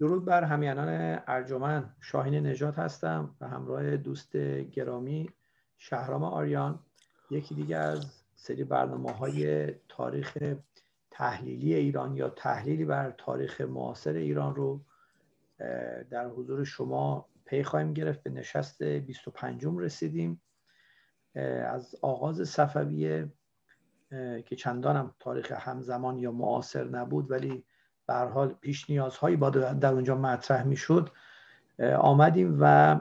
درود بر همیانان ارجمن شاهین نجات هستم و همراه دوست گرامی شهرام آریان یکی دیگه از سری برنامه های تاریخ تحلیلی ایران یا تحلیلی بر تاریخ معاصر ایران رو در حضور شما پی خواهیم گرفت به نشست 25 رسیدیم از آغاز صفویه که چندانم تاریخ همزمان یا معاصر نبود ولی به حال پیش نیازهایی با در اونجا مطرح میشد آمدیم و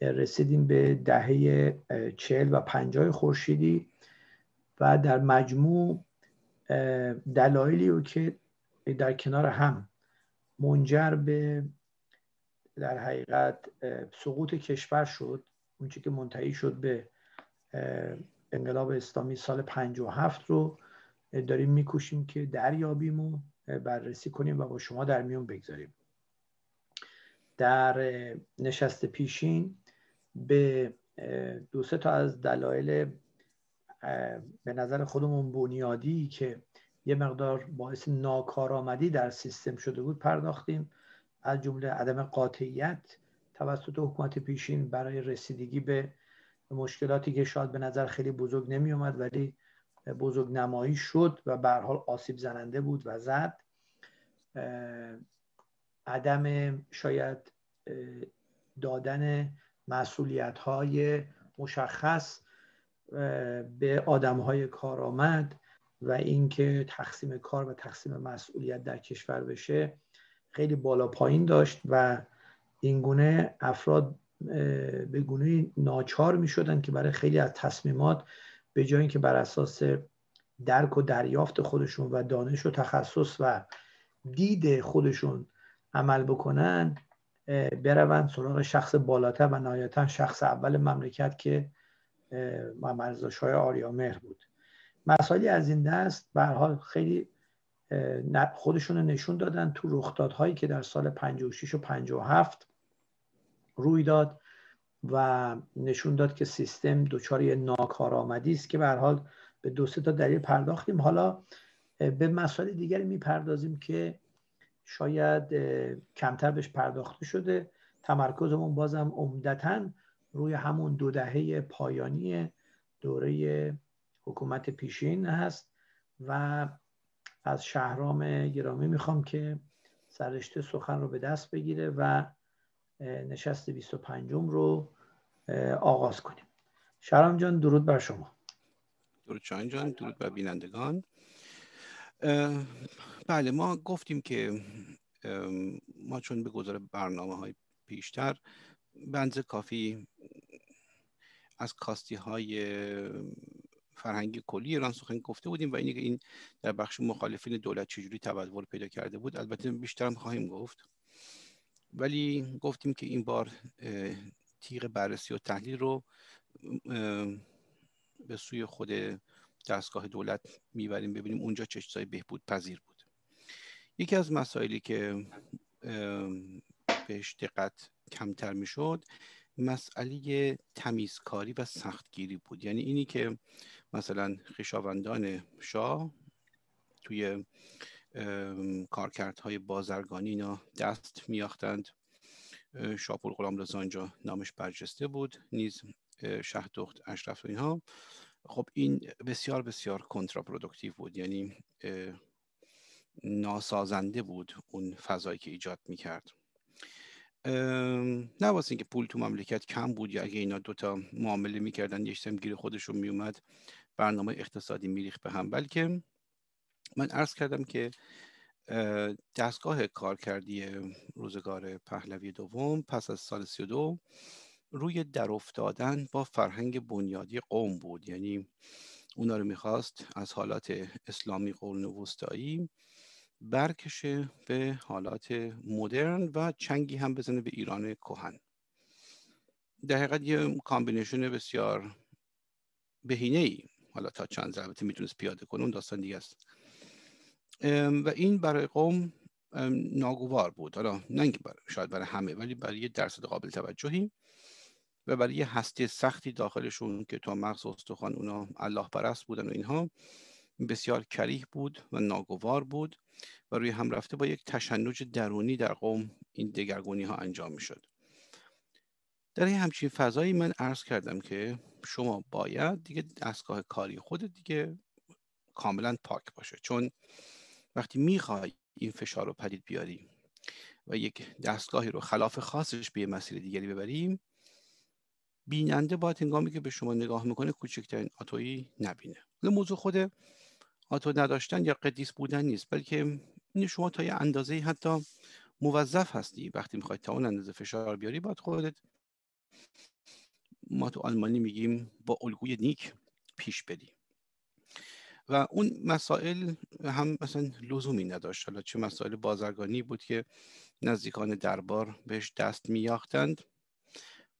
رسیدیم به دهه چهل و پنجاه خورشیدی و در مجموع دلایلی رو که در کنار هم منجر به در حقیقت سقوط کشور شد اونچه که منتهی شد به انقلاب اسلامی سال 57 رو داریم میکوشیم که دریابیم و بررسی کنیم و با شما در میون بگذاریم در نشست پیشین به دو سه تا از دلایل به نظر خودمون بنیادی که یه مقدار باعث ناکارآمدی در سیستم شده بود پرداختیم از جمله عدم قاطعیت توسط حکومت پیشین برای رسیدگی به مشکلاتی که شاید به نظر خیلی بزرگ نمی اومد ولی بزرگ نمایی شد و به حال آسیب زننده بود و زد عدم شاید دادن مسئولیت های مشخص به آدم های کارآمد و اینکه تقسیم کار و تقسیم مسئولیت در کشور بشه خیلی بالا پایین داشت و اینگونه افراد به گونه ناچار می شدن که برای خیلی از تصمیمات به جای اینکه بر اساس درک و دریافت خودشون و دانش و تخصص و دید خودشون عمل بکنن بروند سراغ شخص بالاتر و نهایتا شخص اول مملکت که محمد های آریا آریامهر بود مسائلی از این دست به حال خیلی خودشون نشون دادن تو رخدادهایی که در سال 56 و 57 روی داد و نشون داد که سیستم دچار ناکارآمدی است که به حال به دو سه تا دلیل پرداختیم حالا به مسائل دیگری میپردازیم که شاید کمتر بهش پرداخته شده تمرکزمون بازم عمدتا روی همون دو دهه پایانی دوره حکومت پیشین هست و از شهرام گرامی میخوام که سرشته سخن رو به دست بگیره و نشست 25 رو آغاز کنیم شهرام جان درود بر شما درود جان درود بر بینندگان بله ما گفتیم که ما چون به گذار برنامه های پیشتر بنز کافی از کاستی های فرهنگی کلی ایران سخن گفته بودیم و اینی که این در بخش مخالفین دولت چجوری تبدور پیدا کرده بود البته بیشتر هم خواهیم گفت ولی گفتیم که این بار تیغ بررسی و تحلیل رو به سوی خود دستگاه دولت میبریم ببینیم اونجا چه چیزای بهبود پذیر بود یکی از مسائلی که بهش دقت کمتر میشد مسئله تمیزکاری و سختگیری بود یعنی اینی که مثلا خویشاوندان شاه توی کارکردهای بازرگانی اینا دست میاختند شاپور غلام رزا اینجا نامش برجسته بود نیز شهدخت اشرف اینها خب این بسیار بسیار کنترا بود یعنی ناسازنده بود اون فضایی که ایجاد میکرد نه واسه اینکه پول تو مملکت کم بود یا اگه اینا دوتا معامله میکردن یک گیر خودشون میومد برنامه اقتصادی میریخت به هم بلکه من عرض کردم که دستگاه کار کردی روزگار پهلوی دوم پس از سال دو روی در افتادن با فرهنگ بنیادی قوم بود یعنی اونا رو میخواست از حالات اسلامی قرون وستایی برکشه به حالات مدرن و چنگی هم بزنه به ایران کهن در حقیقت یه کامبینیشن بسیار بهینه ای حالا تا چند ضربه میتونست پیاده کنه اون داستان دیگه است و این برای قوم ناگوار بود حالا نه بر شاید برای همه ولی برای یه درصد قابل توجهی و برای یه هستی سختی داخلشون که تا مغز استخوان اونا الله پرست بودن و اینها بسیار کریه بود و ناگوار بود و روی هم رفته با یک تشنج درونی در قوم این دگرگونی ها انجام می شد در این همچین فضایی من عرض کردم که شما باید دیگه دستگاه کاری خود دیگه کاملا پاک باشه چون وقتی میخوای این فشار رو پدید بیاری و یک دستگاهی رو خلاف خاصش به مسیر دیگری ببریم بیننده باید هنگامی که به شما نگاه میکنه کوچکترین آتویی نبینه موضوع خود آتو نداشتن یا قدیس بودن نیست بلکه شما تا یه اندازه حتی موظف هستی وقتی میخوای تا اون اندازه فشار بیاری باید خودت ما تو آلمانی میگیم با الگوی نیک پیش بری و اون مسائل هم مثلا لزومی نداشت حالا چه مسائل بازرگانی بود که نزدیکان دربار بهش دست میاختند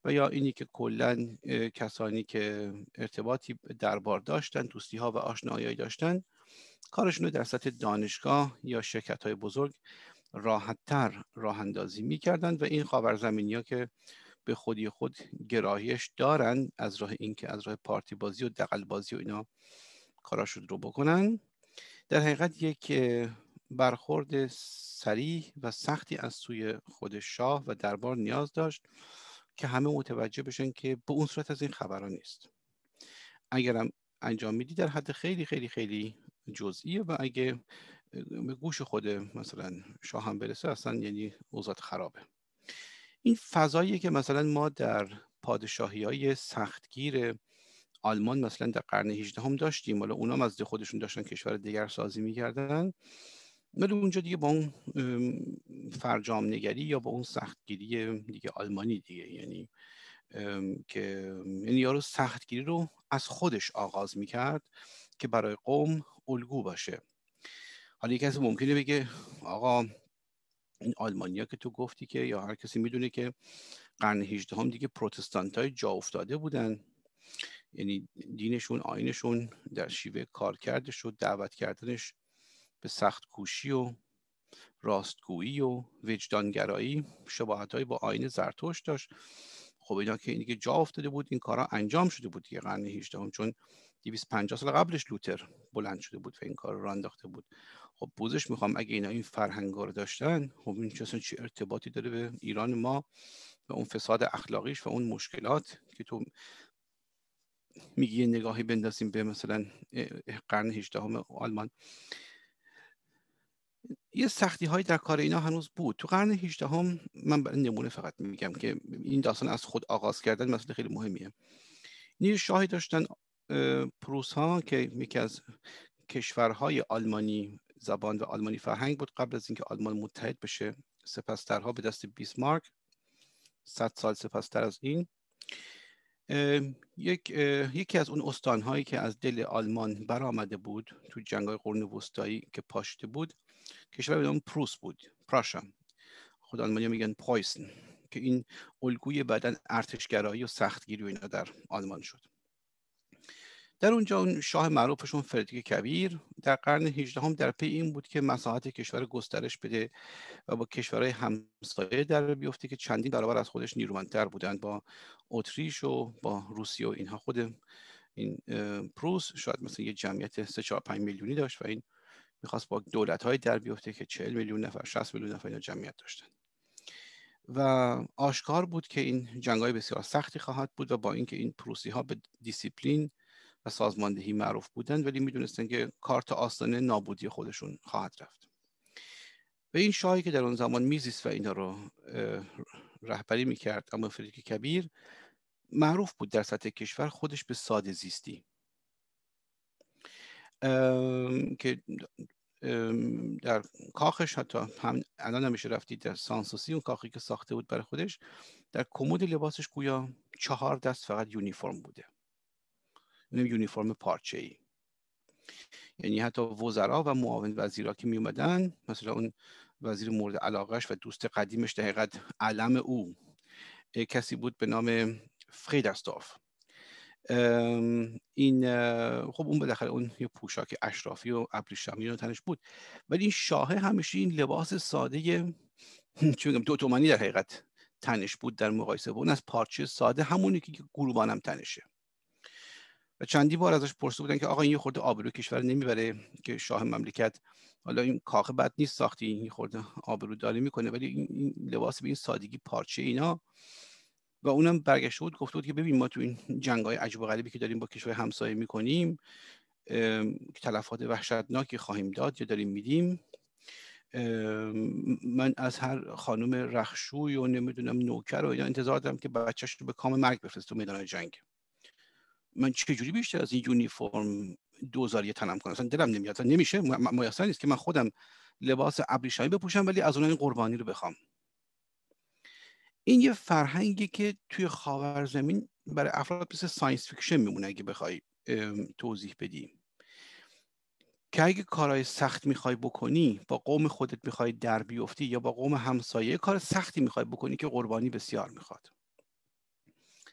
و یا اینی که کلا کسانی که ارتباطی دربار داشتن دوستی ها و آشنایی داشتن کارشون رو در سطح دانشگاه یا شرکت های بزرگ راحتتر راه اندازی میکردند و این زمینی ها که به خودی خود گراهیش دارن از راه اینکه از راه پارتی بازی و دقل بازی و اینا کاراشون رو بکنن در حقیقت یک برخورد سریع و سختی از سوی خود شاه و دربار نیاز داشت که همه متوجه بشن که به اون صورت از این خبران نیست اگرم انجام میدی در حد خیلی خیلی خیلی جزئیه و اگه به گوش خود مثلا شاه هم برسه اصلا یعنی اوضاد خرابه این فضاییه که مثلا ما در پادشاهی های سختگیر آلمان مثلا در قرن 18 هم داشتیم حالا اونام از خودشون داشتن کشور دیگر سازی میکردن ولی اونجا دیگه با اون فرجام نگری یا با اون سختگیری دیگه آلمانی دیگه یعنی که یعنی یارو سختگیری رو از خودش آغاز میکرد که برای قوم الگو باشه حالا یکی کسی ممکنه بگه آقا این آلمانیا که تو گفتی که یا هر کسی میدونه که قرن 18 هم دیگه پروتستانت های جا افتاده بودن یعنی دینشون آینشون در شیوه کار کرده شد دعوت کردنش به سخت کوشی و راستگویی و وجدانگرایی شباهتهایی با آین زرتشت داشت خب اینا که اینکه جا افتاده بود این کارا انجام شده بود دیگه قرن 18 هم چون 250 سال قبلش لوتر بلند شده بود و این کار رو انداخته بود خب بوزش میخوام اگه اینا این فرهنگ رو داشتن خب این چه ارتباطی داره به ایران ما و اون فساد اخلاقیش و اون مشکلات که تو میگی نگاهی بندازیم به مثلا قرن 18 آلمان یه سختی های در کار اینا هنوز بود تو قرن 18 هم من برای نمونه فقط میگم که این داستان از خود آغاز کردن مثلا خیلی مهمیه شاهی داشتن پروس ها که یکی از کشورهای آلمانی زبان و آلمانی فرهنگ بود قبل از اینکه آلمان متحد بشه سپس به دست بیسمارک 100 سال سپستر از این یک، یکی از اون استانهایی که از دل آلمان برآمده بود تو های قرن وستایی که پاشته بود کشور به پروس بود پراشا خود آلمانی میگن پایسن که این الگوی بعدا ارتشگرایی و سختگیری و اینا در آلمان شد در اونجا اون شاه معروفشون فردریک کبیر در قرن 18 هم در پی این بود که مساحت کشور گسترش بده و با کشورهای همسایه در بیفته که چندین برابر از خودش نیرومندتر بودند با اتریش و با روسیه و اینها خود این پروس شاید مثلا یه جمعیت 3 4 5 میلیونی داشت و این میخواست با دولت های در بیفته که 40 میلیون نفر 60 میلیون نفر اینا جمعیت داشتن و آشکار بود که این جنگ های بسیار سختی خواهد بود و با اینکه این پروسی ها به دیسیپلین سازماندهی معروف بودن ولی میدونستن که کارت آستانه نابودی خودشون خواهد رفت و این شاهی که در اون زمان میزیست و اینا رو رهبری میکرد اما فریدریک کبیر معروف بود در سطح کشور خودش به ساده زیستی که در کاخش حتی هم الان نمیشه رفتید در سانسوسی اون کاخی که ساخته بود برای خودش در کمود لباسش گویا چهار دست فقط یونیفرم بوده یونیفرم پارچه ای یعنی حتی وزرا و معاون وزیرا که می مثلا اون وزیر مورد علاقش و دوست قدیمش حقیقت علم او کسی بود به نام ام این خب اون داخل اون یه پوشاک اشرافی و ابریشمی رو تنش بود ولی این شاهه همیشه این لباس ساده چی دو تومانی در حقیقت تنش بود در مقایسه با اون از پارچه ساده همونی که گروبانم تنشه و چندی بار ازش پرسیده بودن که آقا این یه خورده آبرو کشور نمیبره که شاه مملکت حالا این کاخ بد نیست ساختی این خورده آبرو داری میکنه ولی این لباس به این سادگی پارچه اینا و اونم برگشته بود گفته بود که ببین ما تو این جنگ های عجب و غریبی که داریم با کشور همسایه میکنیم تلفات وحشتناکی خواهیم داد یا داریم میدیم من از هر خانم رخشوی و نمیدونم نوکر و اینا انتظار دارم که بچهش رو به کام مرگ بفرست تو میدان جنگ من چجوری بیشتر از این یونیفرم دوزار تنم کنم اصلا دلم نمیاد اصلا نمیشه میسر نیست که من خودم لباس ابریشمی بپوشم ولی از اونها این قربانی رو بخوام این یه فرهنگی که توی زمین برای افراد مثل ساینس فیکشن میمونه اگه بخوای توضیح بدی که اگه کارهای سخت میخوای بکنی با قوم خودت میخوای در بیفتی یا با قوم همسایه کار سختی میخوای بکنی که قربانی بسیار میخواد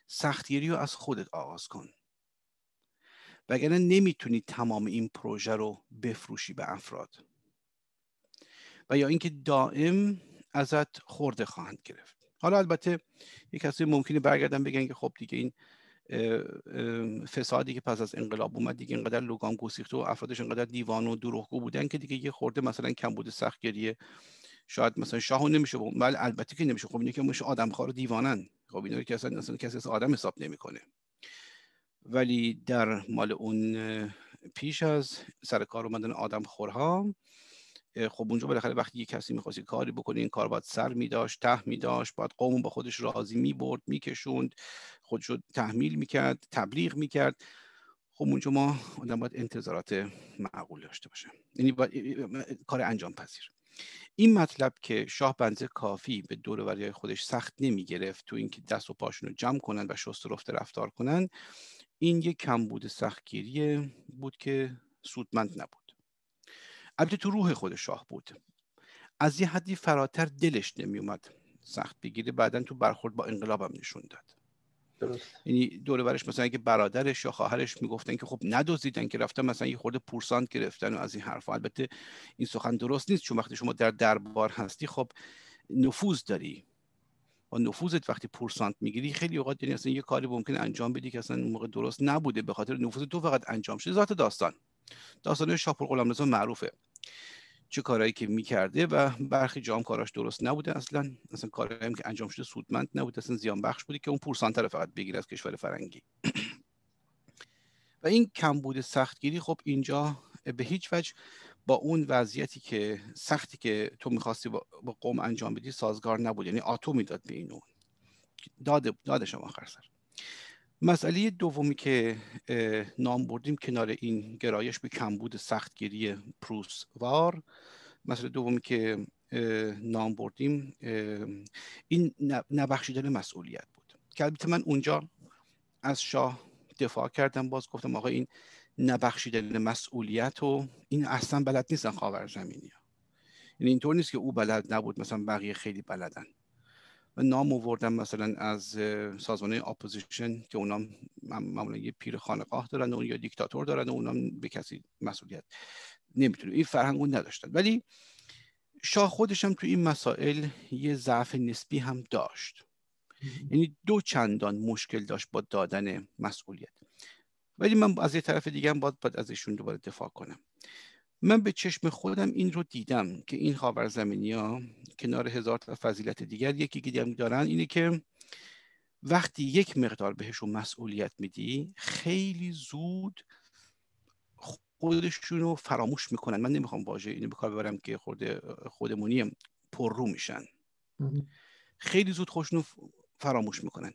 سختگیری رو از خودت آغاز کن وگرنه نمیتونی تمام این پروژه رو بفروشی به افراد و یا اینکه دائم ازت خورده خواهند گرفت حالا البته یه کسی ممکنه برگردن بگن که خب دیگه این فسادی که پس از انقلاب اومد دیگه اینقدر لوگان گسیخته و افرادش اینقدر دیوان و دروغگو بودن که دیگه یه خورده مثلا کم بوده سخت گریه شاید مثلا شاهو نمیشه ولی البته که نمیشه خب اینه که مش خار دیوانن خب اینا که اصلا کسی از آدم حساب نمیکنه ولی در مال اون پیش از سر کار اومدن آدم خورها خب اونجا بالاخره وقتی یه کسی میخواستی کاری بکنه این کار باید سر میداشت ته میداشت باید قوم با خودش راضی میبرد میکشوند خودش رو تحمیل میکرد تبلیغ میکرد خب اونجا ما آدم باید انتظارات معقول داشته باشه یعنی باید کار انجام پذیر این مطلب که شاه بنزه کافی به دور خودش سخت نمیگرفت تو اینکه دست و پاشون رو جمع کنن و شست و رفته رفتار کنن این یک کمبود سختگیری بود که سودمند نبود البته تو روح خود شاه بود از یه حدی فراتر دلش نمی اومد سخت بگیره بعدا تو برخورد با انقلابم نشون داد یعنی دور برش مثلا اگه برادرش یا خواهرش میگفتن که خب ندزدیدن که رفتن مثلا یه خورده پورسانت گرفتن و از این حرفا البته این سخن درست نیست چون وقتی شما در دربار هستی خب نفوذ داری با نفوذت وقتی پرسانت میگیری خیلی اوقات یعنی اصلا یه کاری ممکن انجام بدی که اصلا اون موقع درست نبوده به خاطر نفوذ تو فقط انجام شده ذات داستان داستان شاپور غلامرضا معروفه چه کارهایی که میکرده و برخی جام کاراش درست نبوده اصلا اصلا کارهایی که انجام شده سودمند نبوده اصلا زیان بخش بوده که اون پرسانت رو فقط بگیره از کشور فرنگی و این کمبود سختگیری خب اینجا به هیچ وجه با اون وضعیتی که سختی که تو میخواستی با, قوم انجام بدی سازگار نبود یعنی آتو میداد به این اون داد شما آخر سر مسئله دومی که نام بردیم کنار این گرایش به کمبود سختگیری پروس وار مسئله دومی که نام بردیم این نبخشیدن مسئولیت بود که البته من اونجا از شاه دفاع کردم باز گفتم آقا این نبخشیدن مسئولیت و این اصلا بلد نیستن خاور زمینی ها. یعنی اینطور نیست که او بلد نبود مثلا بقیه خیلی بلدن و نام وردن مثلا از سازمان اپوزیشن که اونا معمولا یه پیر خانقاه دارن و اون یا دیکتاتور دارن و اونا به کسی مسئولیت نمیتونه این فرهنگ نداشتن ولی شاه خودش هم تو این مسائل یه ضعف نسبی هم داشت یعنی دو چندان مشکل داشت با دادن مسئولیت ولی من از یه طرف دیگه هم باید, باید از دوباره دفاع کنم من به چشم خودم این رو دیدم که این زمینی ها کنار هزار تا فضیلت دیگر یکی که دیگه دارن اینه که وقتی یک مقدار بهشون مسئولیت میدی خیلی زود خودشون رو فراموش میکنن من نمیخوام واژه اینو به کار ببرم که خود خودمونی پر رو میشن خیلی زود خودشون فراموش میکنن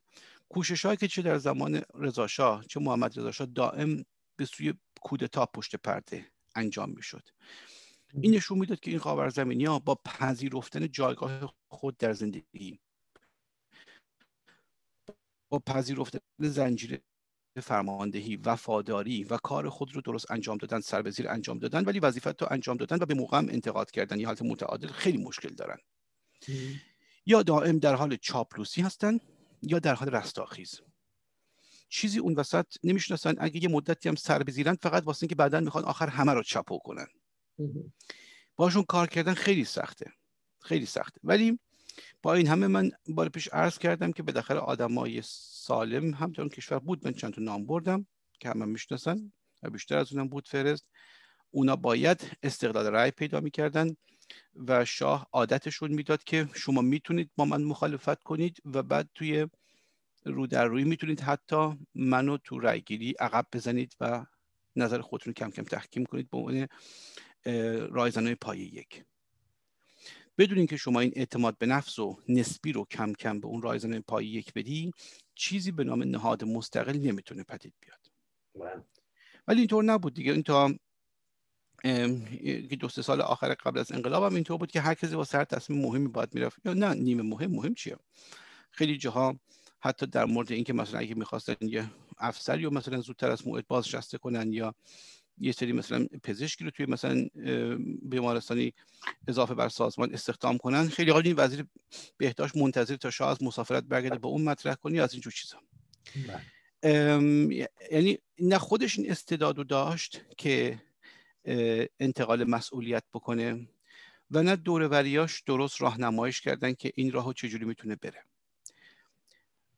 کوشش هایی که چه در زمان رضاشاه چه محمد رضاشاه دائم به سوی کودتا پشت پرده انجام میشد این نشون میداد که این زمینی ها با پذیرفتن جایگاه خود در زندگی با پذیرفتن زنجیره فرماندهی وفاداری و کار خود رو درست انجام دادن سر به انجام دادن ولی وظیفت رو انجام دادن و به موقع هم انتقاد کردن یه حالت متعادل خیلی مشکل دارن یا دائم در حال چاپلوسی هستن یا در حال رستاخیز چیزی اون وسط نمیشناسن اگه یه مدتی هم سر بزیرن فقط واسه اینکه بعدا میخوان آخر همه رو چپو کنن باشون کار کردن خیلی سخته خیلی سخته ولی با این همه من بار پیش عرض کردم که به داخل آدمای سالم هم در اون کشور بود من چند تا نام بردم که همه میشناسن و بیشتر از اونم بود فرست اونا باید استقلال رای پیدا میکردن و شاه عادتشون میداد که شما میتونید با من مخالفت کنید و بعد توی رو در روی میتونید حتی منو تو رأیگیری عقب بزنید و نظر خودتون کم کم تحکیم کنید به عنوان رایزنای پای یک بدون که شما این اعتماد به نفس و نسبی رو کم کم به اون رایزنای پای یک بدی چیزی به نام نهاد مستقل نمیتونه پدید بیاد بله. ولی اینطور نبود دیگه این تا که دو سه سال آخر قبل از انقلاب هم اینطور بود که هر کسی با سر تصمیم مهمی باید میرفت یا نه نیمه مهم مهم چیه خیلی جاها حتی در مورد اینکه مثلا اگه میخواستن یه افسر یا مثلا زودتر از موعد بازنشسته کنن یا یه سری مثلا پزشکی رو توی مثلا بیمارستانی اضافه بر سازمان استخدام کنن خیلی حال وزیر بهداشت منتظر تا شاه از مسافرت برگرده به اون مطرح کنی از اینجور چیزا بله. یعنی نه خودش این استعداد رو داشت که انتقال مسئولیت بکنه و نه دوروریاش درست راهنماییش کردن که این راهو چجوری میتونه بره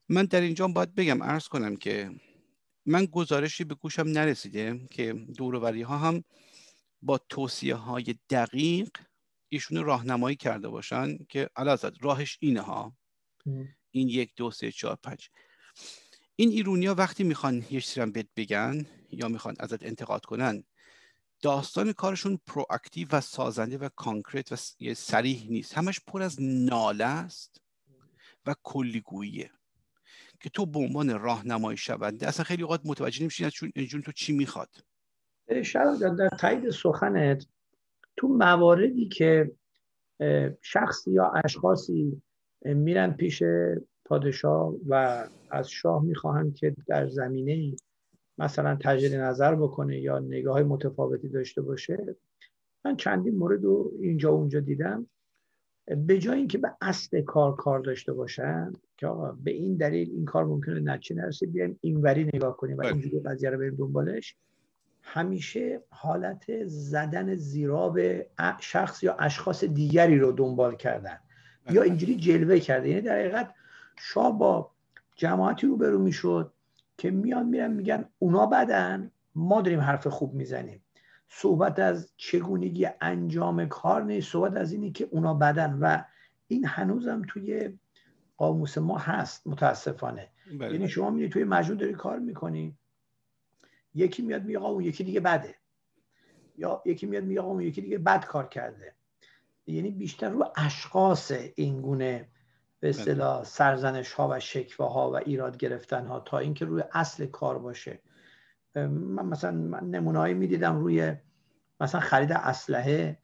من در اینجا باید بگم عرض کنم که من گزارشی به گوشم نرسیده که دوروری ها هم با توصیه های دقیق ایشون راهنمایی کرده باشن که علازد راهش اینه ها این یک دو سه چهار پنج این ایرونیا وقتی میخوان یه چیزی بهت بگن یا میخوان ازت انتقاد کنن داستان کارشون پرواکتیو و سازنده و کانکرت و سریح نیست همش پر از ناله است و کلیگوییه که تو به عنوان راهنمای شونده اصلا خیلی اوقات متوجه از چون اینجون تو چی میخواد شاید در تایید سخنت تو مواردی که شخصی یا اشخاصی میرن پیش پادشاه و از شاه میخواهند که در زمینه مثلا تجدید نظر بکنه یا نگاه متفاوتی داشته باشه من چندین مورد رو اینجا اونجا دیدم به جای اینکه به اصل کار کار داشته باشن که آقا به این دلیل این کار ممکنه نتیجه نرسه بیایم اینوری نگاه کنیم و اینجوری بله. قضیه رو بریم دنبالش همیشه حالت زدن زیراب شخص یا اشخاص دیگری رو دنبال کردن یا بله. اینجوری جلوه کرده یعنی در حقیقت شاه با جماعتی روبرو میشد که میان میرن میگن اونا بدن ما داریم حرف خوب میزنیم صحبت از چگونگی انجام کار نیست صحبت از اینی که اونا بدن و این هنوزم توی قاموس ما هست متاسفانه بله. یعنی شما میری توی مجموع داری کار میکنی یکی میاد میگه اون یکی دیگه بده یا یکی میاد میگه اون یکی دیگه بد کار کرده یعنی بیشتر رو اشخاص اینگونه به بله. اصطلاح سرزنش ها و شکوه ها و ایراد گرفتن ها تا اینکه روی اصل کار باشه من مثلا من میدیدم روی مثلا خرید اسلحه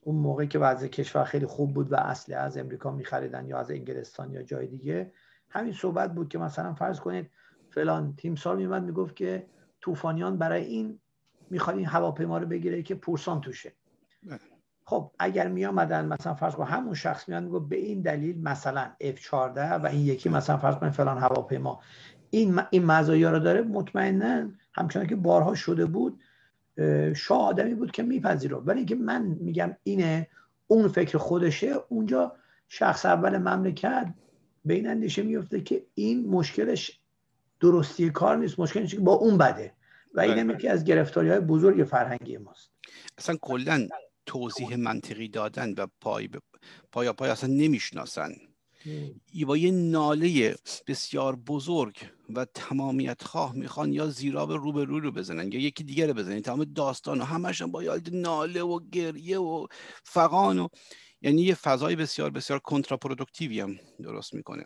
اون موقعی که وضع کشور خیلی خوب بود و اصل از امریکا میخریدن یا از انگلستان یا جای دیگه همین صحبت بود که مثلا فرض کنید فلان تیم سال میمد میگفت که طوفانیان برای این میخواد این هواپیما رو بگیره که پورسان توشه بله. خب اگر می آمدن مثلا فرض کن همون شخص میاد میگه به این دلیل مثلا F14 و این یکی مثلا فرض کن فلان هواپیما این این مزایا رو داره مطمئنا همچنان که بارها شده بود شاه آدمی بود که میپذیره ولی اینکه من میگم اینه اون فکر خودشه اونجا شخص اول مملکت به این اندیشه میفته که این مشکلش درستی کار نیست مشکلش که با اون بده و این بله. یکی از گرفتاری های بزرگ فرهنگی ماست اصلا کلا توضیح منطقی دادن و پای ب... پایا پای اصلا نمیشناسن با یه ناله بسیار بزرگ و تمامیت خواه میخوان یا زیراب رو به رو رو بزنن یا یکی دیگر رو بزنن تمام داستان و همش با ناله و گریه و فقان و یعنی یه فضای بسیار بسیار کنتراپرودکتیوی هم درست میکنه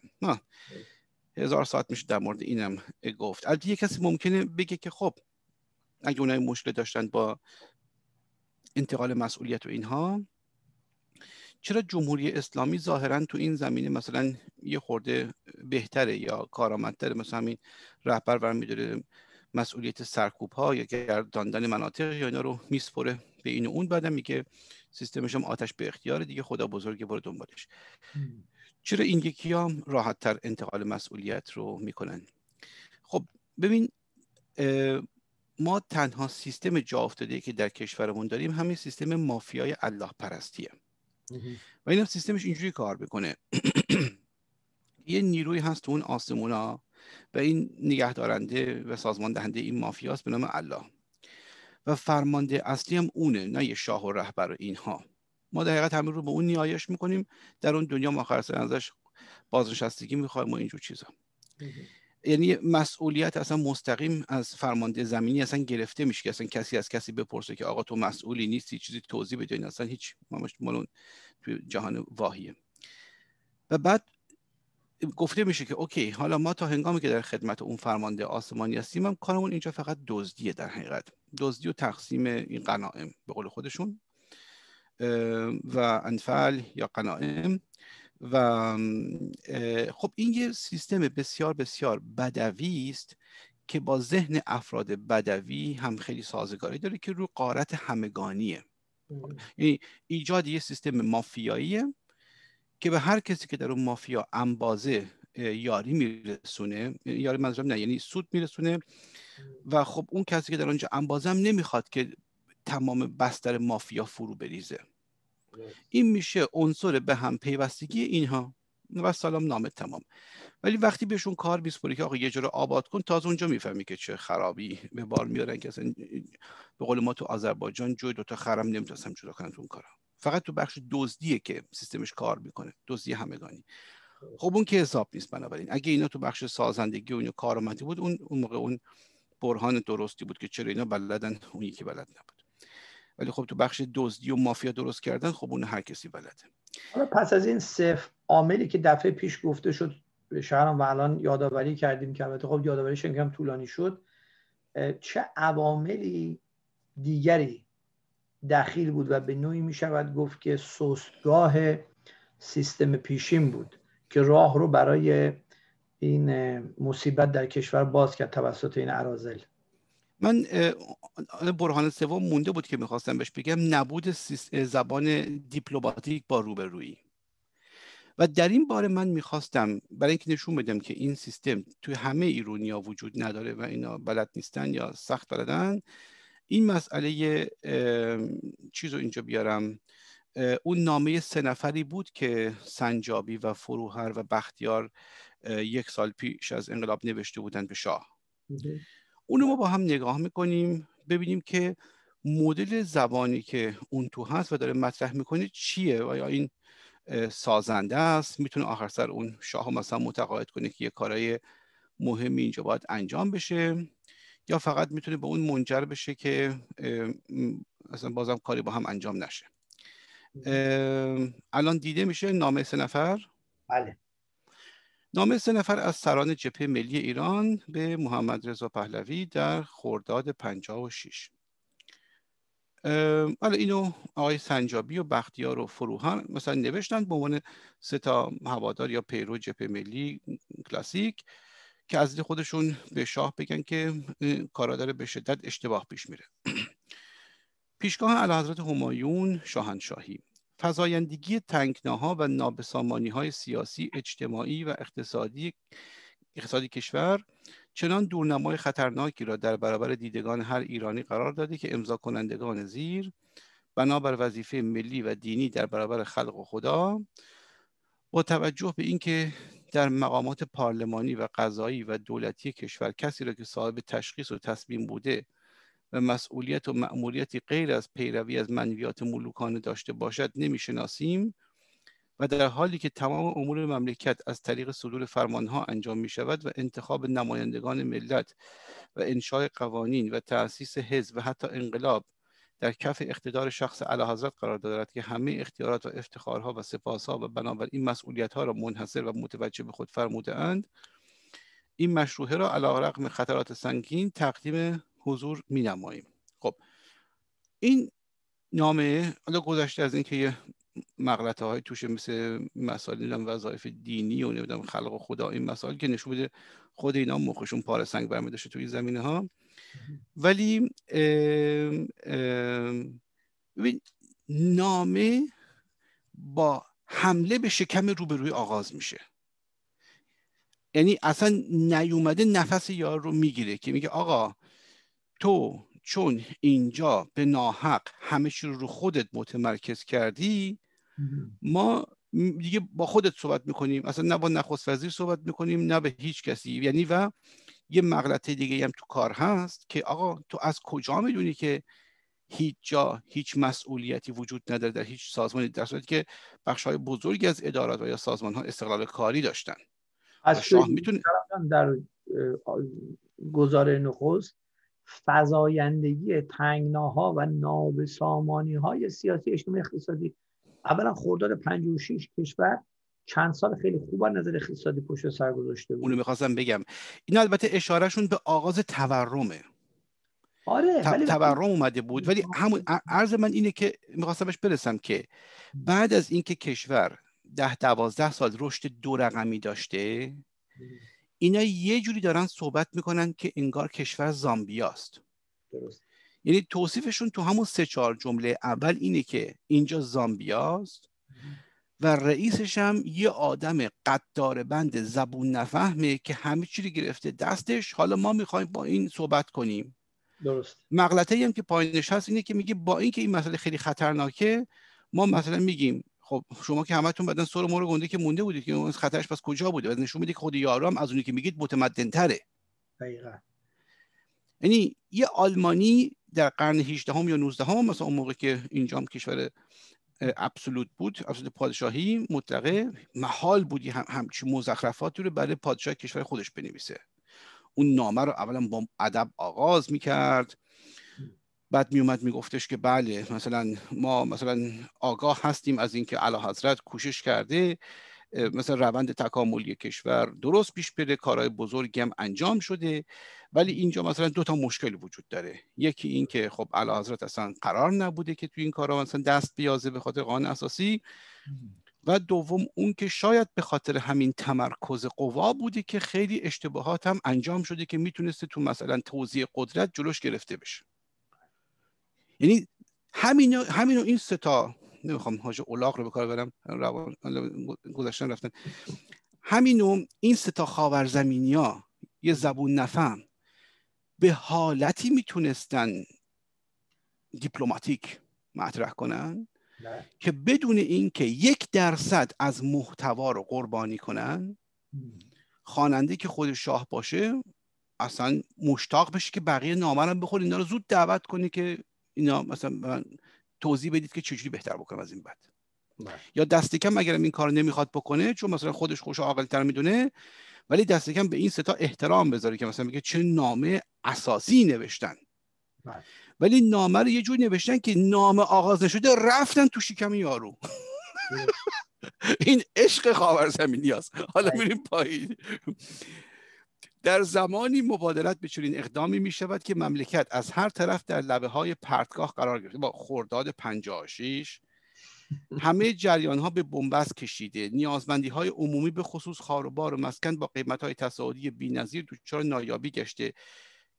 هزار ساعت میشه در مورد اینم گفت البته یه کسی ممکنه بگه که خب اگه اونایی مشکل داشتن با انتقال مسئولیت و اینها چرا جمهوری اسلامی ظاهرا تو این زمینه مثلا یه خورده بهتره یا کارآمدتره مثلا همین رهبر برمیداره مسئولیت سرکوب ها یا گرداندن مناطق یا اینا رو میسپره به این و اون بعد میگه سیستمش هم آتش به اختیار دیگه خدا بزرگ بره دنبالش چرا این یکی راحت تر انتقال مسئولیت رو میکنن خب ببین ما تنها سیستم جا افتاده که در کشورمون داریم همین سیستم مافیای الله پرستیه و این هم سیستمش اینجوری کار بکنه یه نیروی هست تو اون آسمونا و این نگهدارنده و سازمان دهنده این مافیاست به نام الله و فرمانده اصلی هم اونه نه یه شاه و رهبر و اینها ما در حقیقت همین رو به اون نیایش میکنیم در اون دنیا ما ازش بازنشستگی میخوایم و اینجور چیزا یعنی مسئولیت اصلا مستقیم از فرمانده زمینی اصلا گرفته میشه که اصلا کسی از کسی بپرسه که آقا تو مسئولی نیستی چیزی توضیح بده این اصلا هیچ مالون توی جهان واهیه و بعد گفته میشه که اوکی حالا ما تا هنگامی که در خدمت اون فرمانده آسمانی هستیم هم کارمون اینجا فقط دزدیه در حقیقت دزدی و تقسیم این قنائم به قول خودشون و انفعل یا قنائم و خب این یه سیستم بسیار بسیار بدوی است که با ذهن افراد بدوی هم خیلی سازگاری داره که رو قارت همگانیه یعنی ایجاد یه سیستم مافیاییه که به هر کسی که در اون مافیا انبازه یاری میرسونه یاری منظورم نه یعنی سود میرسونه و خب اون کسی که در اونجا انبازم نمیخواد که تمام بستر مافیا فرو بریزه این میشه عنصر به هم پیوستگی اینها و سلام نامه تمام ولی وقتی بهشون کار بیسپوری که آقا یه جور آباد کن تازه اونجا میفهمی که چه خرابی به بار میارن که اصلا به قول ما تو آذربایجان جای دوتا خرم نمیتونستم جدا کنن تو اون کارا فقط تو بخش دزدیه که سیستمش کار میکنه دزدی همدانی خب اون که حساب نیست بنابراین اگه اینا تو بخش سازندگی و کار کارآمدی بود اون اون موقع اون برهان درستی بود که چرا اینا بلدن اون یکی بلد نبود ولی خب تو بخش دزدی و مافیا درست کردن خب اون هر کسی بلده حالا پس از این صفر عاملی که دفعه پیش گفته شد شهرم و الان یادآوری کردیم که البته خب یادآوریش هم طولانی شد چه عواملی دیگری دخیل بود و به نوعی می شود گفت که سوستگاه سیستم پیشین بود که راه رو برای این مصیبت در کشور باز کرد توسط این عرازل من برهان سوم مونده بود که میخواستم بهش بگم نبود زبان دیپلماتیک با روبرویی و در این باره من میخواستم برای اینکه نشون بدم که این سیستم توی همه ایرونیا وجود نداره و اینا بلد نیستن یا سخت بلدن این مسئله چیز رو اینجا بیارم اون نامه سه نفری بود که سنجابی و فروهر و بختیار یک سال پیش از انقلاب نوشته بودن به شاه اونو ما با هم نگاه میکنیم ببینیم که مدل زبانی که اون تو هست و داره مطرح میکنه چیه و یا این سازنده است میتونه آخر سر اون شاه مثلا متقاعد کنه که یه کارای مهمی اینجا باید انجام بشه یا فقط میتونه به اون منجر بشه که اصلا بازم کاری با هم انجام نشه الان دیده میشه نامه سه نفر بله نامه سه نفر از سران جبهه ملی ایران به محمد رضا پهلوی در خرداد 56 حالا اینو آقای سنجابی و بختیار و فروهان مثلا نوشتن به عنوان سه تا هوادار یا پیرو جبهه ملی کلاسیک که از خودشون به شاه بگن که کارا داره به شدت اشتباه پیش میره پیشگاه اعلی حضرت همایون شاهنشاهی فزایندگی تنگناها و نابسامانی های سیاسی، اجتماعی و اقتصادی اقتصادی کشور چنان دورنمای خطرناکی را در برابر دیدگان هر ایرانی قرار داده که امضا کنندگان زیر بنابر وظیفه ملی و دینی در برابر خلق و خدا با توجه به اینکه در مقامات پارلمانی و قضایی و دولتی کشور کسی را که صاحب تشخیص و تصمیم بوده و مسئولیت و مأموریتی غیر از پیروی از منویات ملوکانه داشته باشد نمیشناسیم و در حالی که تمام امور مملکت از طریق صدور فرمانها انجام می شود و انتخاب نمایندگان ملت و انشای قوانین و تأسیس حزب و حتی انقلاب در کف اقتدار شخص اعلی حضرت قرار دارد که همه اختیارات و افتخارها و سپاسها و بنابراین مسئولیتها را منحصر و متوجه به خود فرموده اند این مشروعه را علا خطرات سنگین تقدیم حضور می نماییم خب این نامه حالا گذشته از اینکه یه مغلطه های توشه مثل مسائل وظایف دینی و نمیدونم خلق خدا این مسائل که نشون بده خود اینا مخشون پاره سنگ برمی داشته توی زمینه ها ولی اه نامه با حمله به شکم روبروی آغاز میشه یعنی اصلا نیومده نفس یار رو میگیره که میگه آقا تو چون اینجا به ناحق همه چی رو خودت متمرکز کردی ما دیگه با خودت صحبت میکنیم اصلا نه با نخست وزیر صحبت میکنیم نه به هیچ کسی یعنی و یه مغلطه دیگه هم تو کار هست که آقا تو از کجا میدونی که هیچ جا هیچ مسئولیتی وجود نداره در هیچ سازمانی در صورتی که بخش های بزرگی از ادارات و یا سازمان ها استقلال کاری داشتن از شاه در گزاره نخست فضایندگی تنگناها و نابسامانی های سیاسی اجتماعی اقتصادی اولا خورداد 56 کشور چند سال خیلی خوب نظر اقتصادی پشت سر گذاشته بود اونو میخواستم بگم این البته شون به آغاز تورمه آره ت... تورم اومده بود ولی همون عرض من اینه که میخواستم بهش برسم که بعد از اینکه کشور ده دوازده سال رشد دو رقمی داشته اینا یه جوری دارن صحبت میکنن که انگار کشور زامبیاست درست. یعنی توصیفشون تو همون سه چهار جمله اول اینه که اینجا زامبیاست و رئیسش هم یه آدم قدار بند زبون نفهمه که همه چی گرفته دستش حالا ما میخوایم با این صحبت کنیم درست ای هم که پایینش هست اینه که میگه با اینکه این مسئله خیلی خطرناکه ما مثلا میگیم خب شما که همتون بعدن سر مرو گنده که مونده بودید که اون خطرش پس کجا بوده و نشون میده که خود یارام از اونی که میگید متمدن تره یعنی یه آلمانی در قرن 18 هم یا 19 هم مثلا اون موقع که اینجام کشور ابسولوت بود ابسولوت پادشاهی مطلقه محال بودی هم همچین مزخرفاتی رو برای پادشاه کشور خودش بنویسه اون نامه رو اولا با ادب آغاز میکرد بعد می اومد میگفتش که بله مثلا ما مثلا آگاه هستیم از اینکه اعلی حضرت کوشش کرده مثلا روند تکاملی کشور درست پیش بره کارهای بزرگی هم انجام شده ولی اینجا مثلا دو تا مشکل وجود داره یکی این که خب اعلی حضرت اصلا قرار نبوده که تو این کارا مثلا دست بیازه به خاطر قانون اساسی و دوم اون که شاید به خاطر همین تمرکز قوا بوده که خیلی اشتباهات هم انجام شده که میتونسته تو مثلا توضیح قدرت جلوش گرفته بشه یعنی همین همین این سه تا نمیخوام حاج اولاق رو به کار برم گذشتن رفتن همینو این سه تا خاورزمینی یه زبون نفهم به حالتی میتونستن دیپلماتیک مطرح کنن که بدون اینکه یک درصد از محتوا رو قربانی کنن خواننده که خود شاه باشه اصلا مشتاق بشه که بقیه نامرم بخور اینا رو زود دعوت کنی که اینا مثلا من توضیح بدید که چجوری بهتر بکنم از این بعد بله. یا دست کم اگر این کار نمیخواد بکنه چون مثلا خودش خوش و عاقل تر میدونه ولی دست کم به این ستا احترام بذاره که مثلا میگه چه نامه اساسی نوشتن بله. ولی نامه رو یه جور نوشتن که نامه آغاز نشده رفتن تو شکم یارو این عشق خاور زمینی حالا بله. میریم پایین در زمانی مبادرت به چنین اقدامی می شود که مملکت از هر طرف در لبه های پرتگاه قرار گرفته با خورداد 56 همه جریان ها به بنبست کشیده نیازمندی های عمومی به خصوص خاروبار و مسکن با قیمت های تصاعدی بی‌نظیر دچار نایابی گشته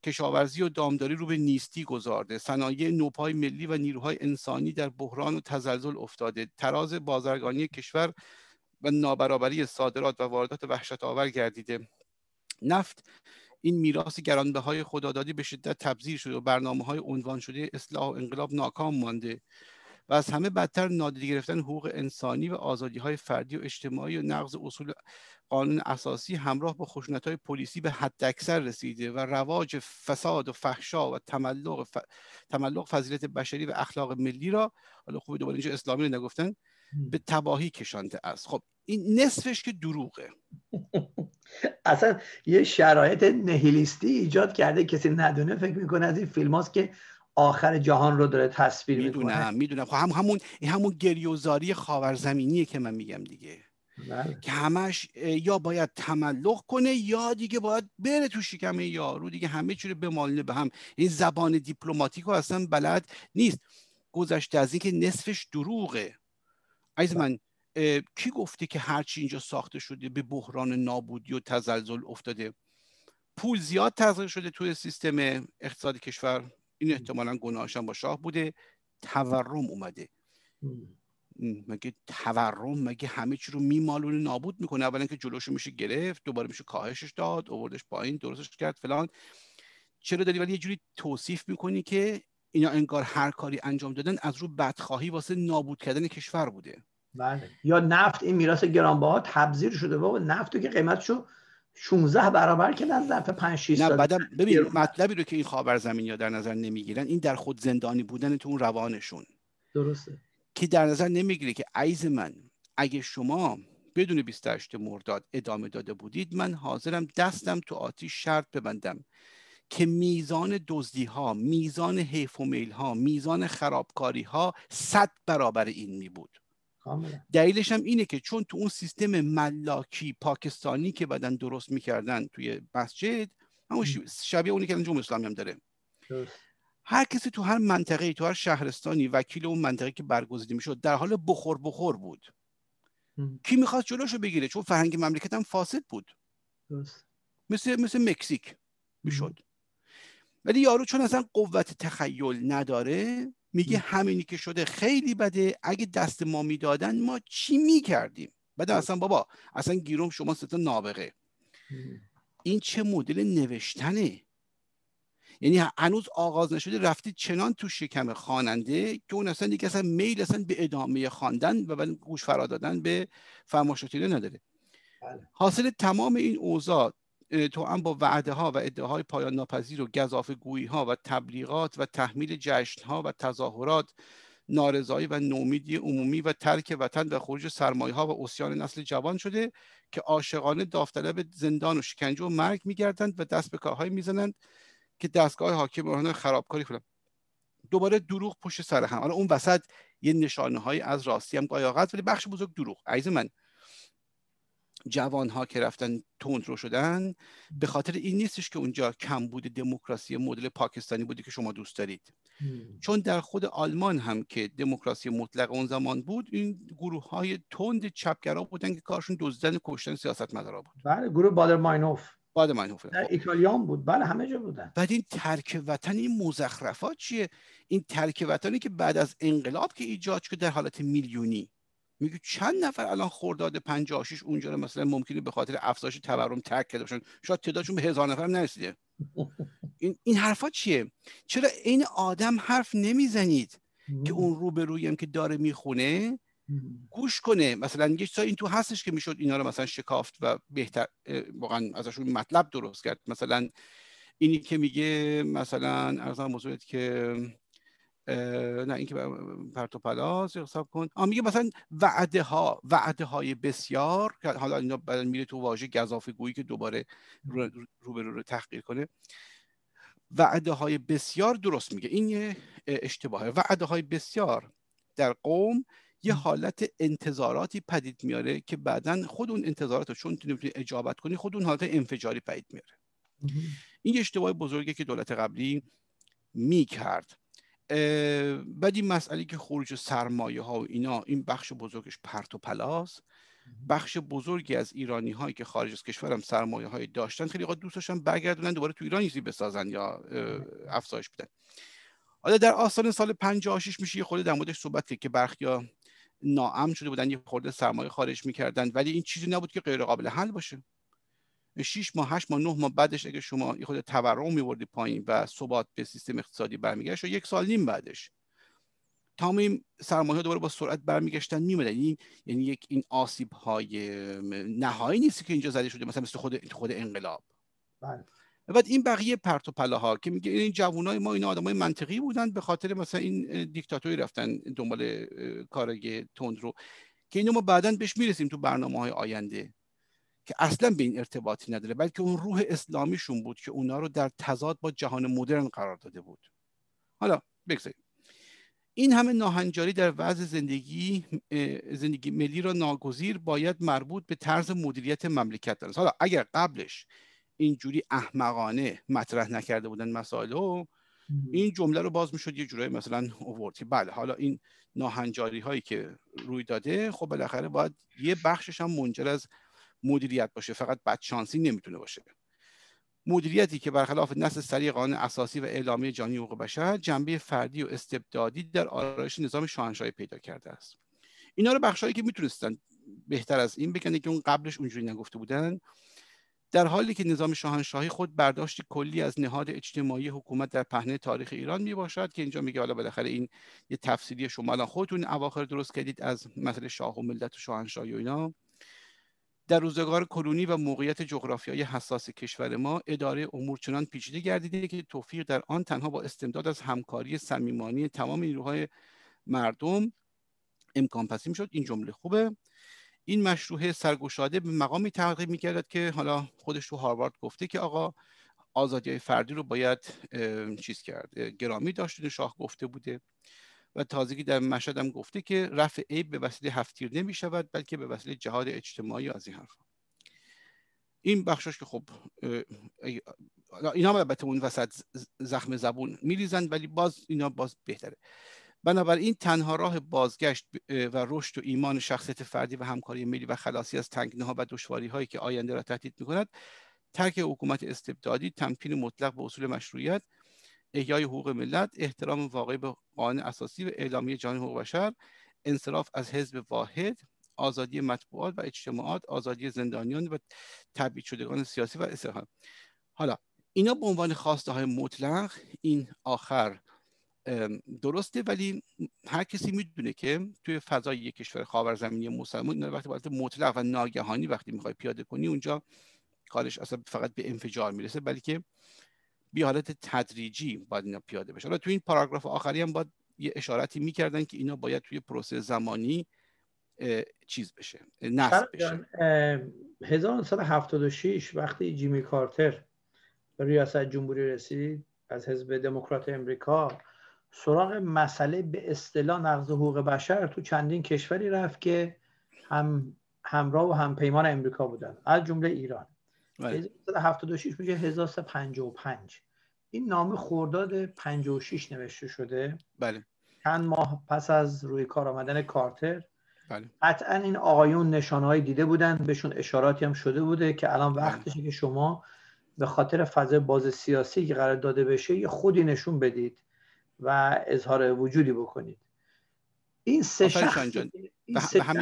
کشاورزی و دامداری رو به نیستی گذارده صنایع نوپای ملی و نیروهای انسانی در بحران و تزلزل افتاده تراز بازرگانی کشور و نابرابری صادرات و واردات وحشت آور گردیده نفت این میراث های خدادادی به شدت تبذیر شده و برنامه های عنوان شده اصلاح و انقلاب ناکام مانده و از همه بدتر نادیده گرفتن حقوق انسانی و آزادی های فردی و اجتماعی و نقض اصول قانون اساسی همراه با خشونت های پلیسی به اکثر رسیده و رواج فساد و فحشا و تملق, ف... تملق فضیلت بشری و اخلاق ملی را حالا خوب دوباره اینجا اسلامی رو نگفتن به تباهی کشانده است خب این نصفش که دروغه اصلا یه شرایط نهیلیستی ایجاد کرده کسی ندونه فکر میکنه از این فیلم هاست که آخر جهان رو داره تصویر میکنه میدونم خب هم همون همون گریوزاری خاورزمینیه که من میگم دیگه بله. که همش یا باید تملق کنه یا دیگه باید بره تو شکم یارو دیگه همه چی رو بمالونه به هم این زبان دیپلماتیک اصلا بلد نیست گذشته از اینکه نصفش دروغه عزیز بله. من کی گفته که هرچی اینجا ساخته شده به بحران نابودی و تزلزل افتاده پول زیاد تزریق شده توی سیستم اقتصاد کشور این احتمالا گناهش با شاه بوده تورم اومده مگه تورم مگه همه چی رو میمالونه نابود میکنه اولا که جلوشو میشه گرفت دوباره میشه کاهشش داد اووردش پایین درستش کرد فلان چرا داری ولی یه جوری توصیف میکنی که اینا انگار هر کاری انجام دادن از رو بدخواهی واسه نابود کردن کشور بوده بله یا نفت این میراث گرانبها تبذیر شده بابا نفتو که قیمتشو 16 برابر کردن ظرف 5 6 سال بعدم ببین مطلبی رو که این خاور زمین یا در نظر نمیگیرن این در خود زندانی بودن تو روانشون درسته که در نظر نمیگیره که عیز من اگه شما بدون 28 مرداد ادامه داده بودید من حاضرم دستم تو آتیش شرط ببندم که میزان دزدی ها میزان حیف و میل ها میزان خرابکاری ها صد برابر این می بود دلیلش هم اینه که چون تو اون سیستم ملاکی پاکستانی که بعدن درست میکردن توی مسجد همون شبیه اونی که جمهوری اسلامی هم داره هر کسی تو هر منطقه تو هر شهرستانی وکیل اون منطقه که برگزیده میشد در حال بخور بخور بود کی میخواست جلوشو بگیره چون فرهنگ مملکت هم فاسد بود مثل مثل مکزیک میشد ولی یارو چون اصلا قوت تخیل نداره میگه همینی که شده خیلی بده اگه دست ما میدادن ما چی میکردیم بعد اصلا بابا اصلا گیروم شما ستا نابغه این چه مدل نوشتنه یعنی هنوز آغاز نشده رفتی چنان تو شکم خواننده که اون اصلا دیگه اصلا میل اصلا به ادامه خواندن و گوش فرا دادن به فرماشاتیره نداره بله. حاصل تمام این اوضاع تو هم با وعده ها و ادعاهای پایان ناپذیر و گذاف گویی ها و تبلیغات و تحمیل جشن ها و تظاهرات نارضایی و نومیدی عمومی و ترک وطن و خروج سرمایه ها و اسیان نسل جوان شده که عاشقانه داوطلب زندان و شکنجه و مرگ میگردند و دست به کارهایی میزنند که دستگاه حاکم آنها خرابکاری کنند دوباره دروغ پشت سر هم حالا اون وسط یه نشانه های از راستی هم قایاقت ولی بخش بزرگ دروغ عزیز من جوان ها که رفتن تند رو شدن به خاطر این نیستش که اونجا کم بود دموکراسی مدل پاکستانی بودی که شما دوست دارید چون در خود آلمان هم که دموکراسی مطلق اون زمان بود این گروه های تند چپگرا بودن که کارشون دزدن کشتن سیاست مدارا بود بله گروه بادر ماینوف بادر ماینوف در ایتالیان بود بله همه جا بودن بعد این ترک وطن این مزخرفات چیه این ترک وطنی که بعد از انقلاب که ایجاد شد در حالت میلیونی میگه چند نفر الان خرداد 56 اونجا رو مثلا ممکنه به خاطر افزایش تورم ترک کرده باشن شاید تعدادشون به هزار نفر نرسیده این این حرفا چیه چرا این آدم حرف نمیزنید که اون رو به هم که داره میخونه گوش کنه مثلا یه چیزا این تو هستش که میشد اینا رو مثلا شکافت و بهتر واقعا ازشون مطلب درست کرد مثلا اینی که میگه مثلا ارزم موضوعیت که نه اینکه پرت و پلاس حساب کن میگه مثلا وعده ها وعده های بسیار که حالا اینا بعد میره تو واژه گزافه گویی که دوباره رو رو, رو, تحقیر کنه وعده های بسیار درست میگه این یه اشتباهه وعده های بسیار در قوم یه حالت انتظاراتی پدید میاره که بعدا خود اون انتظارات رو چون نمیتونی اجابت کنی خود اون حالت انفجاری پدید میاره این یه اشتباه بزرگه که دولت قبلی میکرد بعد این مسئله که خروج سرمایه ها و اینا این بخش بزرگش پرت و پلاس بخش بزرگی از ایرانی هایی که خارج از کشورم سرمایه های داشتن خیلی قد دوست داشتن برگردونن دوباره تو ایران چیزی بسازن یا افزایش بدن حالا در آسان سال 56 میشه یه خورده در موردش صحبت که ها ناامن شده بودن یه خورده سرمایه خارج میکردن ولی این چیزی نبود که غیر قابل حل باشه 6 ماه 8 ماه 9 ماه بعدش اگه شما خود تورم میوردی پایین و ثبات به سیستم اقتصادی برمیگشت و یک سال نیم بعدش تمام این سرمایه دوباره با سرعت برمیگشتن میمدن یعنی-, یعنی یک این آسیب های نهایی نیست که اینجا زده شده مثلا مثل خود خود انقلاب بله بعد این بقیه پرت و ها که میگه این جوانای ما این آدمای منطقی بودن به خاطر مثلا این دیکتاتوری رفتن دنبال کارای تند رو که اینو ما بعدا بهش میرسیم تو برنامه های آینده که اصلا به این ارتباطی نداره بلکه اون روح اسلامیشون بود که اونا رو در تضاد با جهان مدرن قرار داده بود حالا بگذاریم این همه ناهنجاری در وضع زندگی زندگی ملی را ناگزیر باید مربوط به طرز مدیریت مملکت دارست حالا اگر قبلش اینجوری احمقانه مطرح نکرده بودن مسائل این جمله رو باز میشد یه جورایی مثلا اوورد بله حالا این ناهنجاری هایی که روی داده خب بالاخره باید یه بخشش هم منجر از مدیریت باشه فقط بدشانسی نمیتونه باشه مدیریتی که برخلاف نسل سریع قانون اساسی و اعلامیه جهانی حقوق بشر جنبه فردی و استبدادی در آرایش نظام شاهنشاهی پیدا کرده است اینا رو بخشایی که میتونستن بهتر از این بکنه که اون قبلش اونجوری نگفته بودن در حالی که نظام شاهنشاهی خود برداشت کلی از نهاد اجتماعی حکومت در پهنه تاریخ ایران می باشد که اینجا میگه حالا بالاخره این یه تفسیری شما الان خودتون اواخر درست کردید از مسئله شاه و ملت و شاهنشاهی و اینا در روزگار کلونی و موقعیت جغرافیایی حساس کشور ما اداره امور چنان پیچیده گردیده که توفیق در آن تنها با استمداد از همکاری صمیمانه تمام نیروهای مردم امکان پسیم شد این جمله خوبه این مشروع سرگشاده به مقامی ترغیب میکرد که حالا خودش تو هاروارد گفته که آقا آزادی فردی رو باید چیز کرد گرامی داشت شاه گفته بوده و تازگی در مشهد هم گفته که رفع عیب به وسیله هفتیر نمی شود بلکه به وسیله جهاد اجتماعی از این حرف این بخشش که خب اینا هم البته اون وسط زخم زبون میریزند ولی باز اینا باز بهتره بنابراین تنها راه بازگشت و رشد و ایمان شخصیت فردی و همکاری ملی و خلاصی از تنگناها و دشواری هایی که آینده را تهدید می کند ترک حکومت استبدادی تمکین مطلق به اصول مشروعیت احیای حقوق ملت احترام واقعی به قانون اساسی و اعلامیه جهانی حقوق بشر انصراف از حزب واحد آزادی مطبوعات و اجتماعات آزادی زندانیان و تبعید شدگان سیاسی و استخدام حالا اینا به عنوان خواسته های مطلق این آخر درسته ولی هر کسی میدونه که توی فضای یک کشور خاورزمینی مسلمان اینا وقتی باید مطلق و ناگهانی وقتی میخوای پیاده کنی اونجا کارش اصلا فقط به انفجار میرسه بلکه بی حالت تدریجی باید اینا پیاده بشه حالا تو این پاراگراف آخری هم باید یه اشارتی میکردن که اینا باید توی پروسه زمانی چیز بشه نصب بشه 1976 وقتی جیمی کارتر به ریاست جمهوری رسید از حزب دموکرات امریکا سراغ مسئله به اصطلاح نقض حقوق بشر تو چندین کشوری رفت که هم همراه و هم پیمان امریکا بودن از جمله ایران دوشیش میشه 1355 این نامه خورداد 56 نوشته شده بله چند ماه پس از روی کار آمدن کارتر بله. قطعا این آقایون نشانهایی دیده بودن بهشون اشاراتی هم شده بوده که الان بله. وقتشه که شما به خاطر فضای باز سیاسی که قرار داده بشه یه خودی نشون بدید و اظهار وجودی بکنید این سه شخص این سه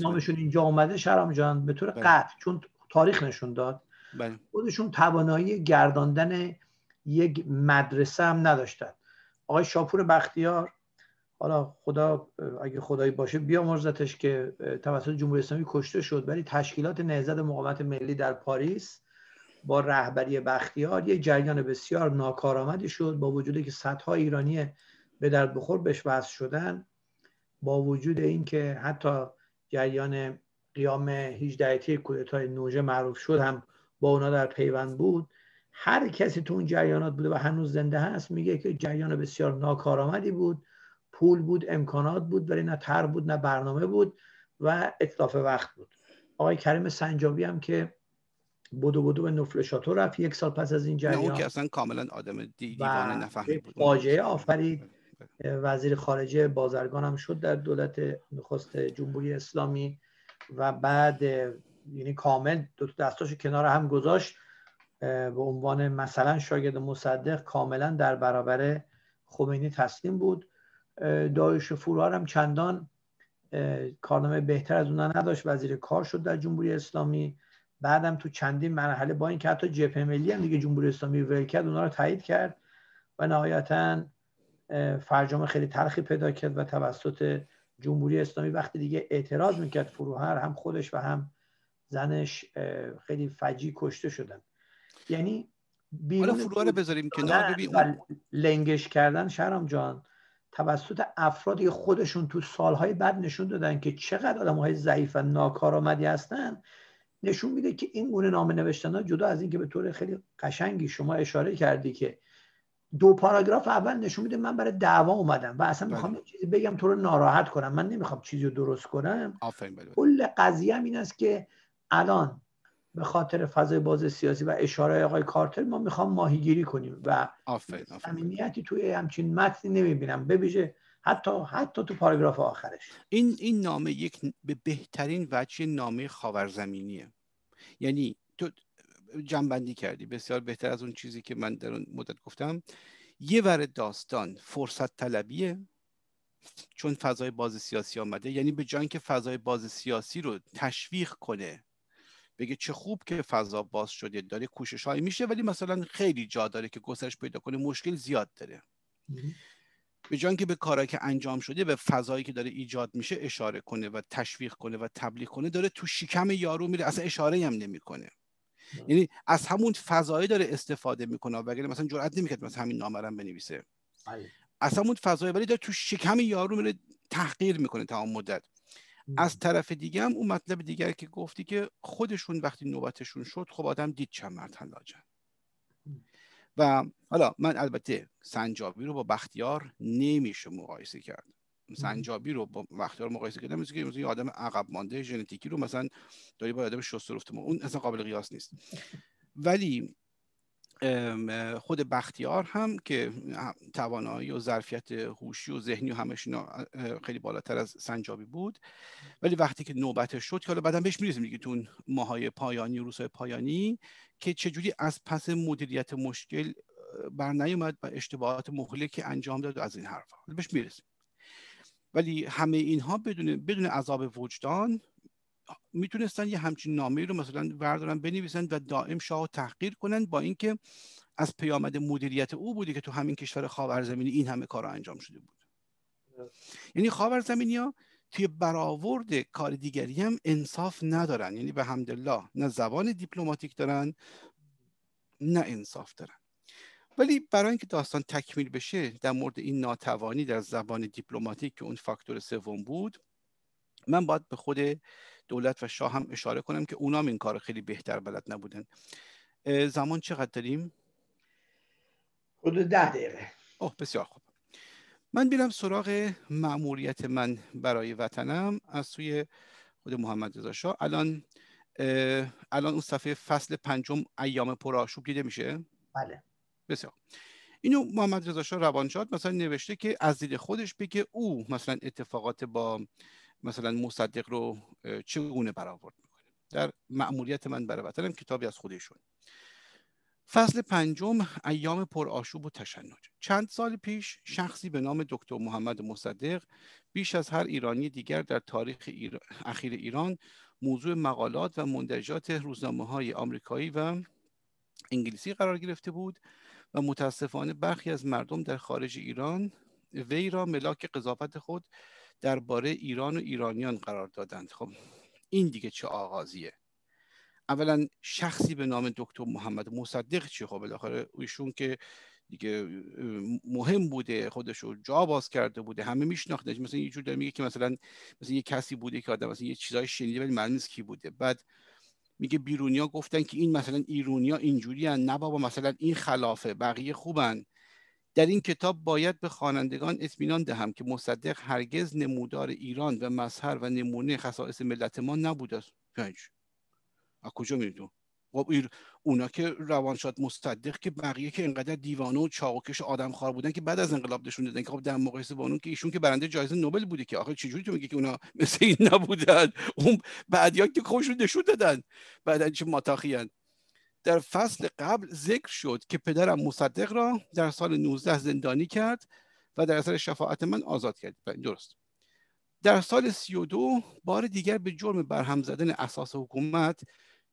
نامشون اینجا اومده شرام جان به طور بله. قطع چون تاریخ نشون داد بله. خودشون توانایی گرداندن یک مدرسه هم نداشتند آقای شاپور بختیار حالا خدا اگه خدایی باشه بیا مرزتش که توسط جمهوری اسلامی کشته شد ولی تشکیلات نهزد مقاومت ملی در پاریس با رهبری بختیار یه جریان بسیار ناکارآمدی شد با وجودی که صدها ایرانی به درد بخور بهش وصل شدن با وجود اینکه حتی جریان قیام 18 تیر کودتای نوژه معروف شد هم با اونا در پیوند بود هر کسی تو اون جریانات بوده و هنوز زنده هست میگه که جریان بسیار ناکارآمدی بود پول بود امکانات بود ولی نه تر بود نه برنامه بود و اطلاف وقت بود آقای کریم سنجابی هم که بدو بدو به نفل شاتو رفت یک سال پس از این جریان او که اصلا کاملا آدم دیوانه بود آفرید بله، بله. وزیر خارجه بازرگان هم شد در دولت نخست جمهوری اسلامی و بعد یعنی کامل دو دستاشو کنار هم گذاشت به عنوان مثلا شاگرد مصدق کاملا در برابر خمینی تسلیم بود دایش فروهر هم چندان کارنامه بهتر از اون نداشت وزیر کار شد در جمهوری اسلامی بعدم تو چندین مرحله با که حتی جپ ملی هم دیگه جمهوری اسلامی ول کرد اونا رو تایید کرد و نهایتا فرجام خیلی تلخی پیدا کرد و توسط جمهوری اسلامی وقتی دیگه اعتراض میکرد فروهر هم خودش و هم زنش خیلی فجی کشته شدن یعنی حالا رو بذاریم کنار ببین لنگش کردن شرم جان توسط افرادی خودشون تو سالهای بعد نشون دادن که چقدر آدم های ضعیف و ناکارآمدی هستن نشون میده که این گونه نامه نوشتن ها جدا از اینکه به طور خیلی قشنگی شما اشاره کردی که دو پاراگراف اول نشون میده من برای دعوا اومدم و اصلا میخوام بله. بگم تو رو ناراحت کنم من نمیخوام چیزی رو درست کنم بله، بله. کل قضیه این است که الان به خاطر فضای باز سیاسی و اشاره آقای کارتر ما میخوام ماهیگیری کنیم و امنیتی توی همچین متنی نمیبینم ببیشه حتی حتی تو پاراگراف آخرش این این نامه یک به بهترین وجه نامه خاورزمینیه یعنی تو جنبندی کردی بسیار بهتر از اون چیزی که من در اون مدت گفتم یه ور داستان فرصت طلبیه چون فضای باز سیاسی آمده یعنی به جان که فضای باز سیاسی رو تشویق کنه بگه چه خوب که فضا باز شده داره کوشش هایی میشه ولی مثلا خیلی جا داره که گسترش پیدا کنه مشکل زیاد داره به جان که به کارهایی که انجام شده به فضایی که داره ایجاد میشه اشاره کنه و تشویق کنه و تبلیغ کنه داره تو شکم یارو میره اصلا اشاره هم نمیکنه یعنی از همون فضایی داره استفاده میکنه وگرنه مثلا جرئت نمیکرد مثلا همین نامرم بنویسه بله. از همون فضایی ولی داره تو شکم یارو میره تحقیر میکنه تمام مدت از طرف دیگه هم اون مطلب دیگر که گفتی که خودشون وقتی نوبتشون شد خب آدم دید چند مرد لاجن و حالا من البته سنجابی رو با بختیار نمیشه مقایسه کرد سنجابی رو با بختیار مقایسه کردم میگه که یه آدم عقب مانده ژنتیکی رو مثلا داری با آدم شست رفته اون اصلا قابل قیاس نیست ولی خود بختیار هم که توانایی و ظرفیت هوشی و ذهنی و همش خیلی بالاتر از سنجابی بود ولی وقتی که نوبتش شد که حالا بعدا بهش میرسیم دیگه تون ماهای پایانی و روزهای پایانی که چجوری از پس مدیریت مشکل بر نیومد و اشتباهات مخلی که انجام داد از این حرفا بهش میرسیم ولی همه اینها بدون بدون عذاب وجدان میتونستن یه همچین نامه رو مثلا وردارن بنویسن و دائم شاه تحقیر کنن با اینکه از پیامد مدیریت او بوده که تو همین کشور خاورزمینی این همه کار انجام شده بود یعنی خاورزمینی ها توی برآورد کار دیگری هم انصاف ندارن یعنی به همدلله نه زبان دیپلماتیک دارن نه انصاف دارن ولی برای اینکه داستان تکمیل بشه در مورد این ناتوانی در زبان دیپلماتیک که اون فاکتور سوم بود من باید به خود دولت و شاه هم اشاره کنم که اونام این کار خیلی بهتر بلد نبودن زمان چقدر داریم؟ حدود ده دقیقه اوه بسیار خوب من بیرم سراغ معموریت من برای وطنم از سوی خود محمد رضا شاه الان الان اون صفحه فصل پنجم ایام پرآشوب دیده میشه بله بسیار اینو محمد رضا شاه روانشاد مثلا نوشته که از دید خودش بگه او مثلا اتفاقات با مثلا مصدق رو چگونه برآورد میکنه در معمولیت من برای وطنم کتابی از خودشون فصل پنجم ایام پرآشوب و تشنج چند سال پیش شخصی به نام دکتر محمد مصدق بیش از هر ایرانی دیگر در تاریخ اخیر ایران موضوع مقالات و مندرجات روزنامه های آمریکایی و انگلیسی قرار گرفته بود و متاسفانه برخی از مردم در خارج ایران وی را ملاک قضاوت خود درباره ایران و ایرانیان قرار دادند خب این دیگه چه آغازیه اولا شخصی به نام دکتر محمد مصدق چی خب بالاخره ایشون که دیگه مهم بوده خودش رو جا باز کرده بوده همه میشناختنش مثلا یه جور میگه که مثلا مثلا یه کسی بوده که آدم مثلا یه چیزای شنیده ولی معلوم نیست کی بوده بعد میگه بیرونیا گفتن که این مثلا ایرونیا اینجوری نبا نه بابا مثلا این خلافه بقیه خوبن در این کتاب باید به خوانندگان اطمینان دهم که مصدق هرگز نمودار ایران و مظهر و نمونه خصائص ملت ما نبوده است کجا میدون؟ خب اونا که روانشاد مصدق که بقیه که انقدر دیوانه و چاقوکش آدم خار بودن که بعد از انقلاب نشون دادن که خب در مقایسه با اون که ایشون که برنده جایزه نوبل بوده که آخه چجوری تو میگی که اونا مثل این نبودن اون بعدیا که خوشون نشون دادن بعدن چه ماتاخیان در فصل قبل ذکر شد که پدرم مصدق را در سال 19 زندانی کرد و در اثر شفاعت من آزاد کرد درست در سال 32 بار دیگر به جرم برهم زدن اساس حکومت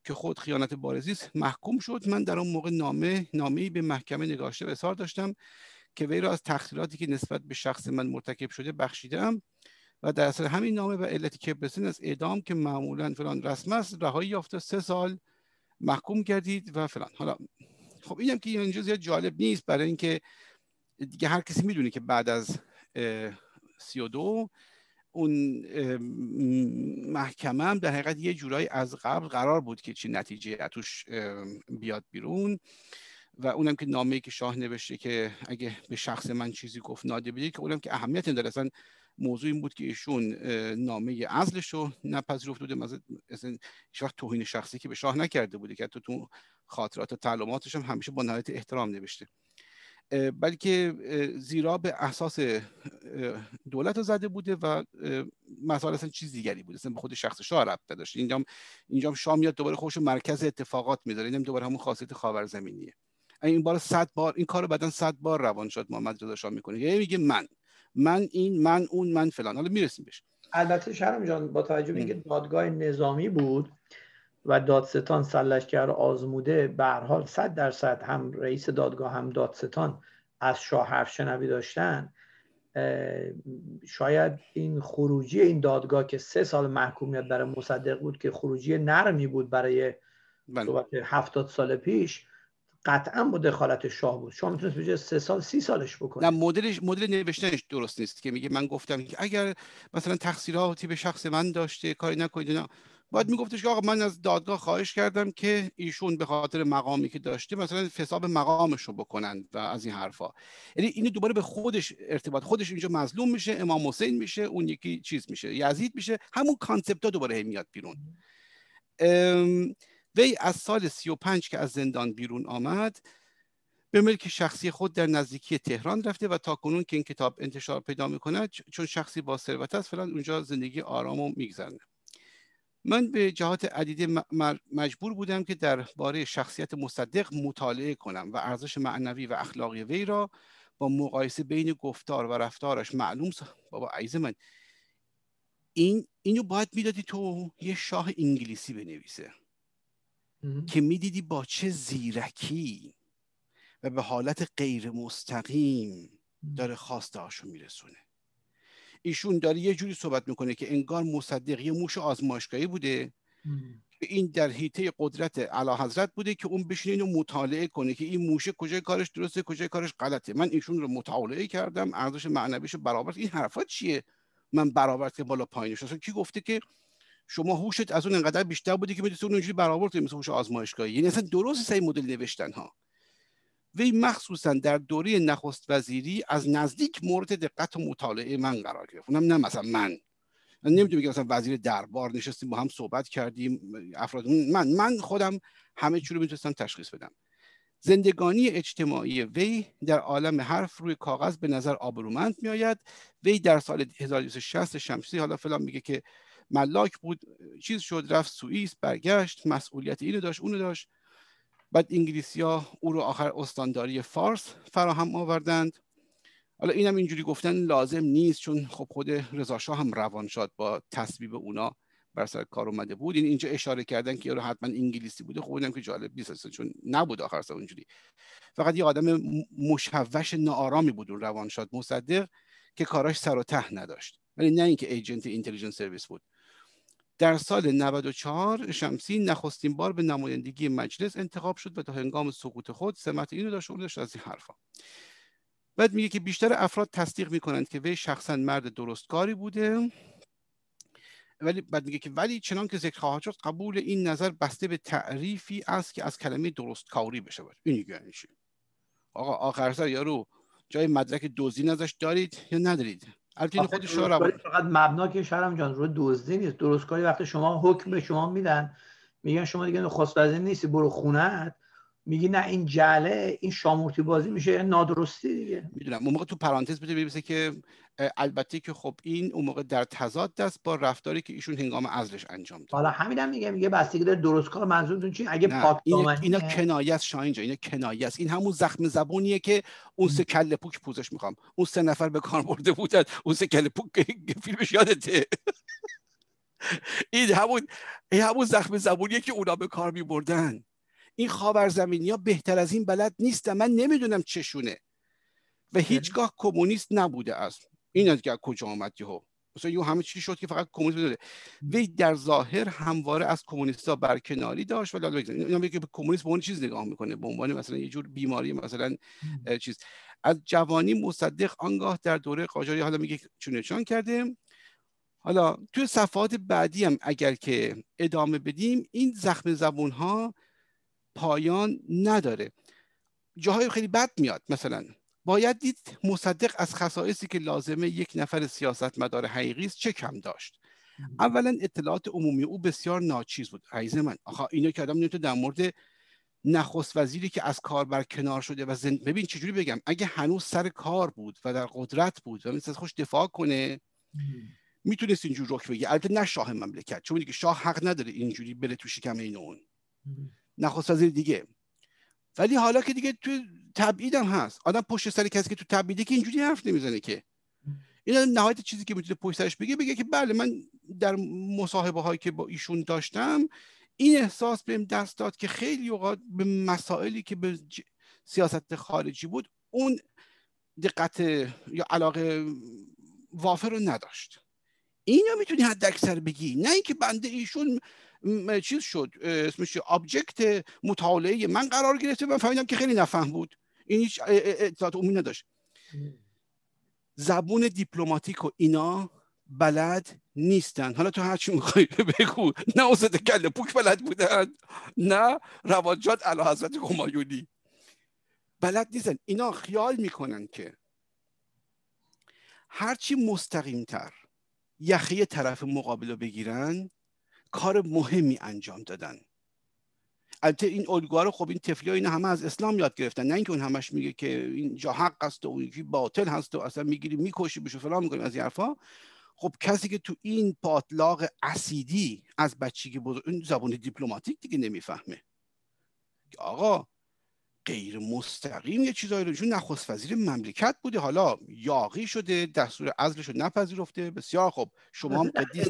که خود خیانت بارزی است محکوم شد من در آن موقع نامه نامه‌ای به محکمه نگاشته اظهار داشتم که وی را از تقصیراتی که نسبت به شخص من مرتکب شده بخشیدم و در اثر همین نامه و که کبرسن از اعدام که معمولا فلان رسم است رهایی یافته سه سال محکوم کردید و فلان حالا خب اینم که اینجا زیاد جالب نیست برای اینکه دیگه هر کسی میدونه که بعد از دو اون محکمه هم در حقیقت یه جورایی از قبل قرار بود که چه نتیجه توش بیاد بیرون و اونم که نامه که شاه نوشته که اگه به شخص من چیزی گفت ناده بدید که اونم که اهمیت نداره اصلا موضوع این بود که ایشون نامه ازلش رو نپذیرفت بوده مثلا ایشون وقت توهین شخصی که به شاه نکرده بوده که تو تو خاطرات و تعلماتش هم همیشه با نهایت احترام نوشته بلکه زیرا به اساس دولت رو زده بوده و مسائل اصلا چیز دیگری بوده اصلا به خود شخص شاه ربط هم اینجام اینجام شاه میاد دوباره خودش مرکز اتفاقات میذاره هم دوباره همون خاصیت خاورزمینیه این بار صد بار این کارو بعدن صد بار روان شد محمد رضا شاه میکنه یه یعنی میگه من من این من اون من فلان حالا میرسیم بهش البته شرم جان با توجه به اینکه دادگاه نظامی بود و دادستان سلشگر آزموده به حال صد درصد هم رئیس دادگاه هم دادستان از شاه حرف شنوی داشتن شاید این خروجی این دادگاه که سه سال محکومیت برای مصدق بود که خروجی نرمی بود برای بله. صحبت هفتاد سال پیش قطعا با دخالت شاه بود شاه میتونست بجه سه سال سی سالش بکنه نه مدلش مدل نوشتنش درست نیست که میگه من گفتم که اگر مثلا تقصیراتی به شخص من داشته کاری نکنید نه باید میگفتش که آقا من از دادگاه خواهش کردم که ایشون به خاطر مقامی که داشته مثلا حساب مقامش رو بکنن و از این حرفا یعنی اینو دوباره به خودش ارتباط خودش اینجا مظلوم میشه امام حسین میشه اون یکی چیز میشه یزید میشه همون کانسپت ها دوباره میاد بیرون وی از سال 35 که از زندان بیرون آمد به ملک شخصی خود در نزدیکی تهران رفته و تا کنون که این کتاب انتشار پیدا می چون شخصی با ثروت است فلان اونجا زندگی آرام و میگذرنه من به جهات عدیده مجبور بودم که در شخصیت مصدق مطالعه کنم و ارزش معنوی و اخلاقی وی را با مقایسه بین گفتار و رفتارش معلوم بابا عیز من این اینو باید میدادی تو یه شاه انگلیسی بنویسه که میدیدی با چه زیرکی و به حالت غیر مستقیم داره خواسته میرسونه ایشون داره یه جوری صحبت میکنه که انگار مصدق موش آزمایشگاهی بوده که این در حیطه قدرت اعلی حضرت بوده که اون بشینه اینو مطالعه کنه که این موشه کجای کارش درسته کجای کارش غلطه من ایشون رو مطالعه کردم ارزش معنویش برابر این حرفا چیه من برابر که بالا پایینش اصلا کی گفته که شما هوشت از اون انقدر بیشتر بودی که میتونی اونجوری اینجوری برآورد کنید مثل هوش آزمایشگاهی یعنی اصلا درست سه مدل نوشتن ها وی مخصوصا در دوره نخست وزیری از نزدیک مورد دقت و مطالعه من قرار گرفت اونم نه مثلا من من نمیدونم بگم مثلا وزیر دربار نشستیم با هم صحبت کردیم افراد من من خودم همه چی رو میتونستم تشخیص بدم زندگانی اجتماعی وی در عالم حرف روی کاغذ به نظر آبرومند میآید وی در سال 1260 شمسی حالا فلان میگه که ملاک بود چیز شد رفت سوئیس برگشت مسئولیت اینو داشت اونو داشت بعد انگلیسی ها او رو آخر استانداری فارس فراهم آوردند حالا اینم اینجوری گفتن لازم نیست چون خب خود رضا هم روان شد با تصویب اونا بر سر کار اومده بود این یعنی اینجا اشاره کردن که یارو حتما انگلیسی بوده خب که جالب نیست چون نبود آخر سر اونجوری فقط یه آدم مشوش ناآرامی بود اون روان شد مصدق که کاراش سر و ته نداشت ولی نه اینکه ایجنت اینتلیجنس سرویس بود در سال 94 شمسی نخستین بار به نمایندگی مجلس انتخاب شد و تا هنگام سقوط خود سمت اینو داشت داشت از این حرفا بعد میگه که بیشتر افراد تصدیق میکنند که وی شخصا مرد درستکاری بوده ولی بعد میگه که ولی چنان که ذکر خواهد شد قبول این نظر بسته به تعریفی است که از کلمه درستکاری بشود این یعنی آقا آخر سر یارو جای مدرک دوزی ازش دارید یا ندارید البته خود فقط مبنا که شرم جان رو دزدی نیست درست کاری وقتی شما حکم به شما میدن میگن شما دیگه خواست وزیر نیستی برو خونت میگی نه این جله این شامورتی بازی میشه نادرستی دیگه میدونم اون موقع تو پرانتز بده ببینید که البته که خب این اون موقع در تضاد است با رفتاری که ایشون هنگام عزلش انجام داد حالا همینم هم میگم میگه بستگی داره درست کار منظورتون چی اگه پاک اینا, اینا کنایه است شاینجا اینا کنایه است این همون زخم زبونیه که اون سه کله پوک پوزش میخوام اون سه نفر به کار برده بودن اون سه کله پوک فیلمش یادته این همون این همون زخم زبونیه که اونا به کار این خاورزمینی ها بهتر از این بلد نیستن من نمیدونم چشونه و هیچگاه کمونیست نبوده است این از کجا آمد یهو مثلا همه چی شد که فقط کمونیست بوده وی در ظاهر همواره از کمونیست ها برکناری داشت ولی اینا میگه به کمونیست به اون چیز نگاه میکنه به عنوان مثلا یه جور بیماری مثلا چیز از جوانی مصدق آنگاه در دوره قاجاری حالا میگه چونچان کرده حالا توی صفحات بعدی هم اگر که ادامه بدیم این زخم زبون ها پایان نداره جاهای خیلی بد میاد مثلا باید دید مصدق از خصائصی که لازمه یک نفر سیاستمدار حقیقی است چه کم داشت اولا اطلاعات عمومی او بسیار ناچیز بود عیز من آخه اینو که آدم تو در مورد نخست وزیری که از کار بر کنار شده و زند... ببین چجوری بگم اگه هنوز سر کار بود و در قدرت بود و مثل خوش دفاع کنه میتونست اینجور رک بگی البته نه شاه مملکت چون که شاه حق نداره اینجوری بره تو شکم این اون نخست وزیر دیگه ولی حالا که دیگه تو هم هست آدم پشت سر کسی که تو تبعیده که اینجوری حرف نمیزنه که این نهایت چیزی که میتونه پشت سرش بگه بگه که بله من در مصاحبه هایی که با ایشون داشتم این احساس بهم دست داد که خیلی اوقات به مسائلی که به سیاست خارجی بود اون دقت یا علاقه وافر رو نداشت اینو میتونی حد اکثر بگی نه اینکه بنده ایشون چیز شد اسمش آبجکت مطالعه من قرار گرفته و فهمیدم که خیلی نفهم بود این هیچ اطلاعات عمومی نداشت زبون دیپلماتیک و اینا بلد نیستن حالا تو هرچی میخوای بگو نه اوزده کل پوک بلد بودن نه رواجات علا حضرت کمایونی بلد نیستن اینا خیال میکنن که هرچی مستقیمتر یخی طرف مقابل رو بگیرن کار مهمی انجام دادن البته این الگوها رو خب این تفلی این همه از اسلام یاد گرفتن نه اینکه اون همش میگه که این جا حق است و اون یکی باطل هست و اصلا میگیری میکشی بشو فلان میکنیم از این حرفا خب کسی که تو این پاتلاق اسیدی از بچگی بزرگ اون زبان دیپلماتیک دیگه نمیفهمه آقا غیر مستقیم یه چیزایی رو چون نخست وزیر مملکت بوده حالا یاقی شده دستور عزلش رو نپذیرفته بسیار خب شما هم قدیس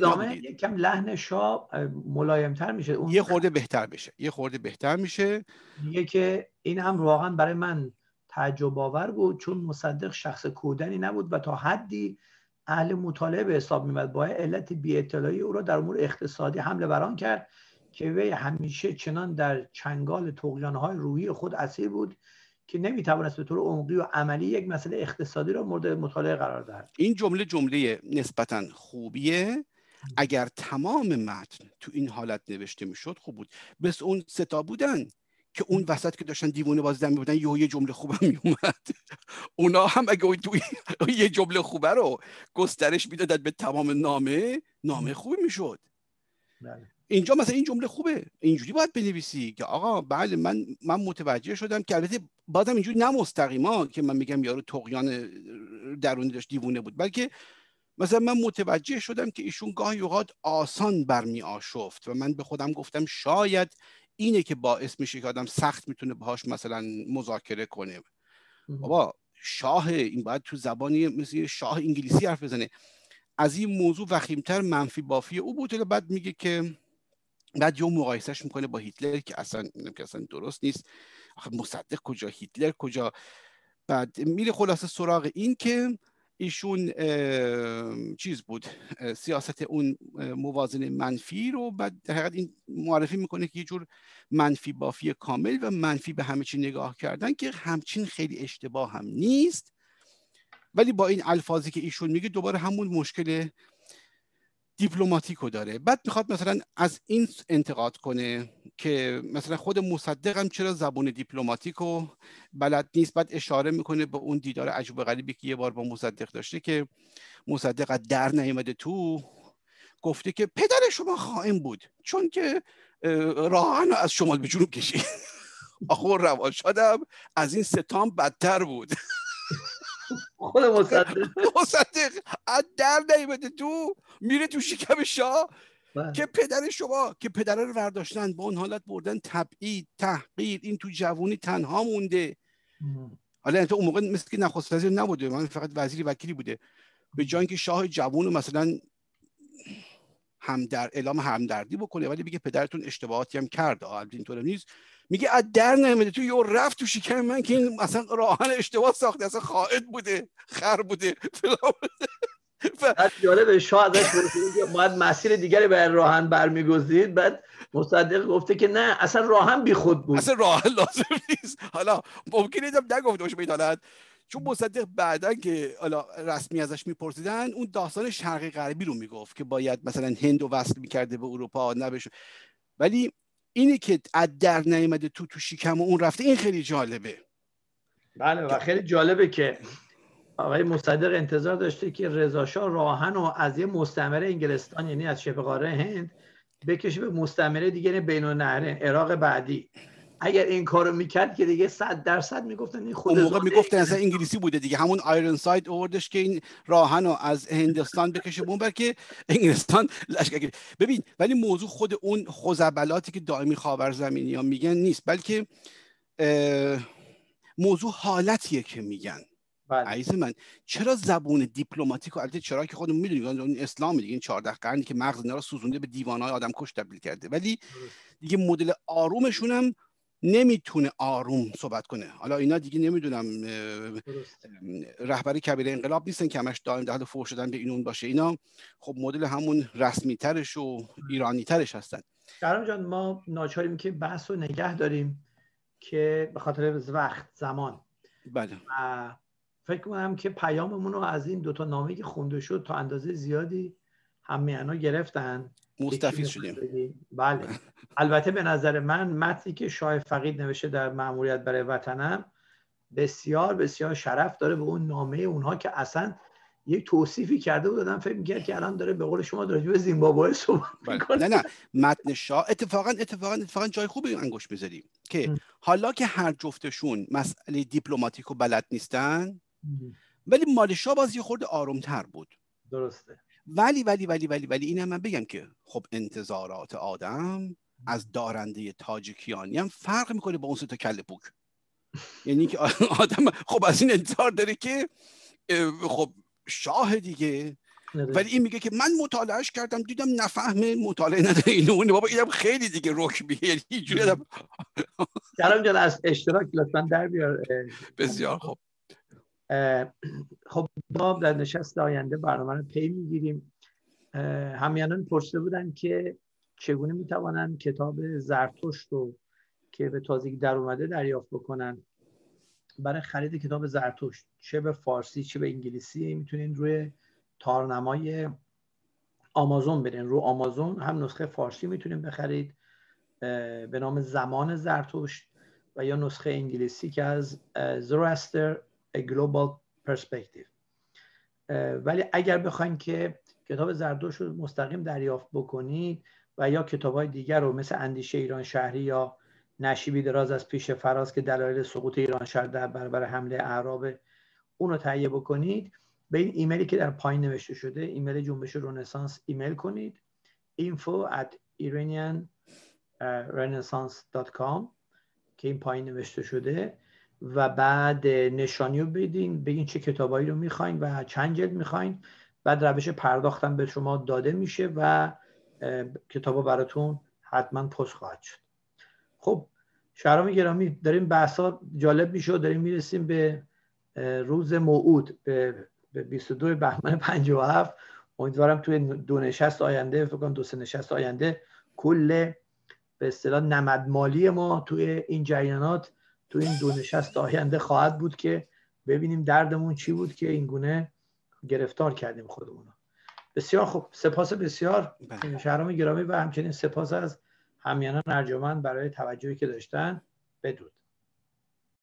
یکم لحن شاه ملایمتر میشه اون یه خورده بهتر بشه یه خورده بهتر میشه میگه که این هم واقعا برای من تعجب آور بود چون مصدق شخص کودنی نبود و تا حدی اهل مطالعه به حساب میمد با علت بی اطلاعی او را در امور اقتصادی حمله بران کرد که وی همیشه چنان در چنگال تقیانهای روحی خود اسیر بود که نمیتوانست به طور عمقی و عملی یک مسئله اقتصادی را مورد مطالعه قرار دهد این جمله جمله نسبتا خوبیه اگر تمام متن تو این حالت نوشته میشد خوب بود بس اون ستا بودن که اون وسط که داشتن دیوانه بازدن میبودن یه جمله خوبم میومد اونا هم اگه توی یه جمله خوبه رو گسترش میدادن به تمام نامه نامه خوبی میشد بله. اینجا مثلا این جمله خوبه اینجوری باید بنویسی که آقا بله من من متوجه شدم که البته بازم اینجوری نه مستقیما که من میگم یارو تقیان درونی داشت دیوونه بود بلکه مثلا من متوجه شدم که ایشون گاهی اوقات آسان برمی آشفت و من به خودم گفتم شاید اینه که باعث میشه که آدم سخت میتونه باهاش مثلا مذاکره کنه بابا شاه این باید تو زبانی مثل شاه انگلیسی حرف بزنه از این موضوع وخیمتر منفی بافی او بود بعد میگه که بعد یه مقایسهش میکنه با هیتلر که اصلا که اصلا درست نیست آخه مصدق کجا هیتلر کجا بعد میره خلاصه سراغ این که ایشون چیز بود سیاست اون موازن منفی رو بعد در حقیقت این معرفی میکنه که یه جور منفی بافی کامل و منفی به همه چی نگاه کردن که همچین خیلی اشتباه هم نیست ولی با این الفاظی که ایشون میگه دوباره همون مشکل دیپلماتیکو داره بعد میخواد مثلا از این انتقاد کنه که مثلا خود مصدقم چرا زبون دیپلماتیکو بلد نیست بعد اشاره میکنه به اون دیدار عجب غریبی که یه بار با مصدق داشته که مصدق از در نیامده تو گفته که پدر شما خائن بود چون که راهن از شمال به جنوب کشید آخور روان شدم از این ستام بدتر بود خود مصدق مصدق از در نیمده تو میره تو شکم شاه بله. که پدر شما که پدر رو ورداشتن با اون حالت بردن تبعید تحقیر این تو جوانی تنها مونده حالا یعنی تو اون موقع مثل که نخست وزیر نبوده من فقط وزیر وکیلی بوده به جای که شاه جوون رو مثلا در اعلام همدردی بکنه ولی بگه پدرتون اشتباهاتی هم کرد اینطور نیست میگه از در نمیده تو یه رفت تو شکم من که این اصلا راهن اشتباه ساخته اصلا خائد بوده خر بوده فلان به جالبه شاه ازش باید مسیر دیگری به راهن برمیگذید بعد مصدق گفته که نه اصلا راهن بی خود بود اصلا راهن لازم نیست حالا ممکنه هم نگفته باشه به چون مصدق بعدا که حالا رسمی ازش میپرسیدن اون داستان شرقی غربی رو میگفت که باید مثلا هند و وصل میکرده به اروپا نبشه ولی اینی که از در نیامده تو تو شکم و اون رفته این خیلی جالبه بله و خیلی جالبه که آقای مصدق انتظار داشته که شاه راهن و از یه مستعمره انگلستان یعنی از شبه قاره هند بکشه به مستعمره دیگه یعنی بین النهرین عراق بعدی اگر این کارو میکرد که دیگه 100 درصد میگفتن این خود اون موقع میگفتن اصلا انگلیسی بوده دیگه همون آیرن ساید اوردش که این راهن رو از هندستان بکشه بون بر که انگلستان لشکر ببین ولی موضوع خود اون خزبلاتی که دائمی زمینی ها میگن نیست بلکه موضوع حالتیه که میگن بله. عزیز من چرا زبون دیپلماتیک البته چرا که خودمون میدونیم اون اسلام دیگه این 14 قرنی که مغز اینا رو سوزونده به دیوانهای آدم کش تبدیل کرده ولی دیگه مدل آرومشون هم نمیتونه آروم صحبت کنه حالا اینا دیگه نمیدونم رهبری کبیر انقلاب نیستن که همش دائم در حال شدن به اینون باشه اینا خب مدل همون رسمیترش و ایرانی ترش هستن درام جان ما ناچاریم که بحث و نگه داریم که به خاطر وقت زمان بله فکر کنم که پیاممون رو از این دوتا نامه که خونده شد تا اندازه زیادی همه گرفتن مستفید شدیم بله البته به نظر من متنی که شاه فقید نوشته در معمولیت برای وطنم بسیار بسیار شرف داره به اون نامه اونها که اصلا یک توصیفی کرده بود دادم فکر میکرد که الان داره به قول شما در به زیمبابوه صحبت بله. نه نه متن شاه اتفاقا اتفاقا اتفاقا جای خوبی انگوش بذاریم که حالا که هر جفتشون مسئله دیپلماتیک و بلد نیستن ولی مال شاه باز یه خورده آرومتر بود درسته ولی ولی ولی ولی ولی اینم من بگم که خب انتظارات آدم از دارنده تاجیکیانی هم فرق میکنه با اون سه تا کل پوک یعنی که آدم خب از این انتظار داره که خب شاه دیگه ولی این میگه که من مطالعهش کردم دیدم نفهمه مطالعه نداره اینو اونه بابا اینم خیلی دیگه رک یعنی اینجوری آدم جان از اشتراک لطفا در بیار بسیار خب خب ما در نشست آینده برنامه رو پی میگیریم همیانان پرسیده بودن که چگونه میتوانن کتاب زرتشت رو که به تازگی در اومده دریافت بکنن برای خرید کتاب زرتشت چه به فارسی چه به انگلیسی میتونین روی تارنمای آمازون برین رو آمازون هم نسخه فارسی میتونین بخرید به نام زمان زرتشت و یا نسخه انگلیسی که از زراستر a global perspective ولی اگر بخواین که کتاب زردوش رو مستقیم دریافت بکنید و یا کتاب های دیگر رو مثل اندیشه ایران شهری یا نشیبی دراز از پیش فراز که دلایل سقوط ایران شهر در برابر حمله اعراب اون رو تهیه بکنید به این ایمیلی که در پایین نوشته شده ایمیل جنبش رنسانس ایمیل کنید info at iranianrenaissance.com که این پایین نوشته شده و بعد نشانی رو بدین بگین چه کتابایی رو میخواین و چند جلد میخواین بعد روش پرداختم به شما داده میشه و کتابا براتون حتما پست خواهد شد خب شهرام گرامی داریم ها جالب میشه و داریم میرسیم به روز موعود به 22 بهمن 57 امیدوارم توی دو نشست آینده فکر کنم دو سه نشست آینده کل به اصطلاح نمد ما توی این جریانات تو این دو نشست آینده خواهد بود که ببینیم دردمون چی بود که اینگونه گرفتار کردیم خودمون بسیار خوب سپاس بسیار بله. شهرام گرامی و همچنین سپاس از همیانان ارجمند برای توجهی که داشتن بدود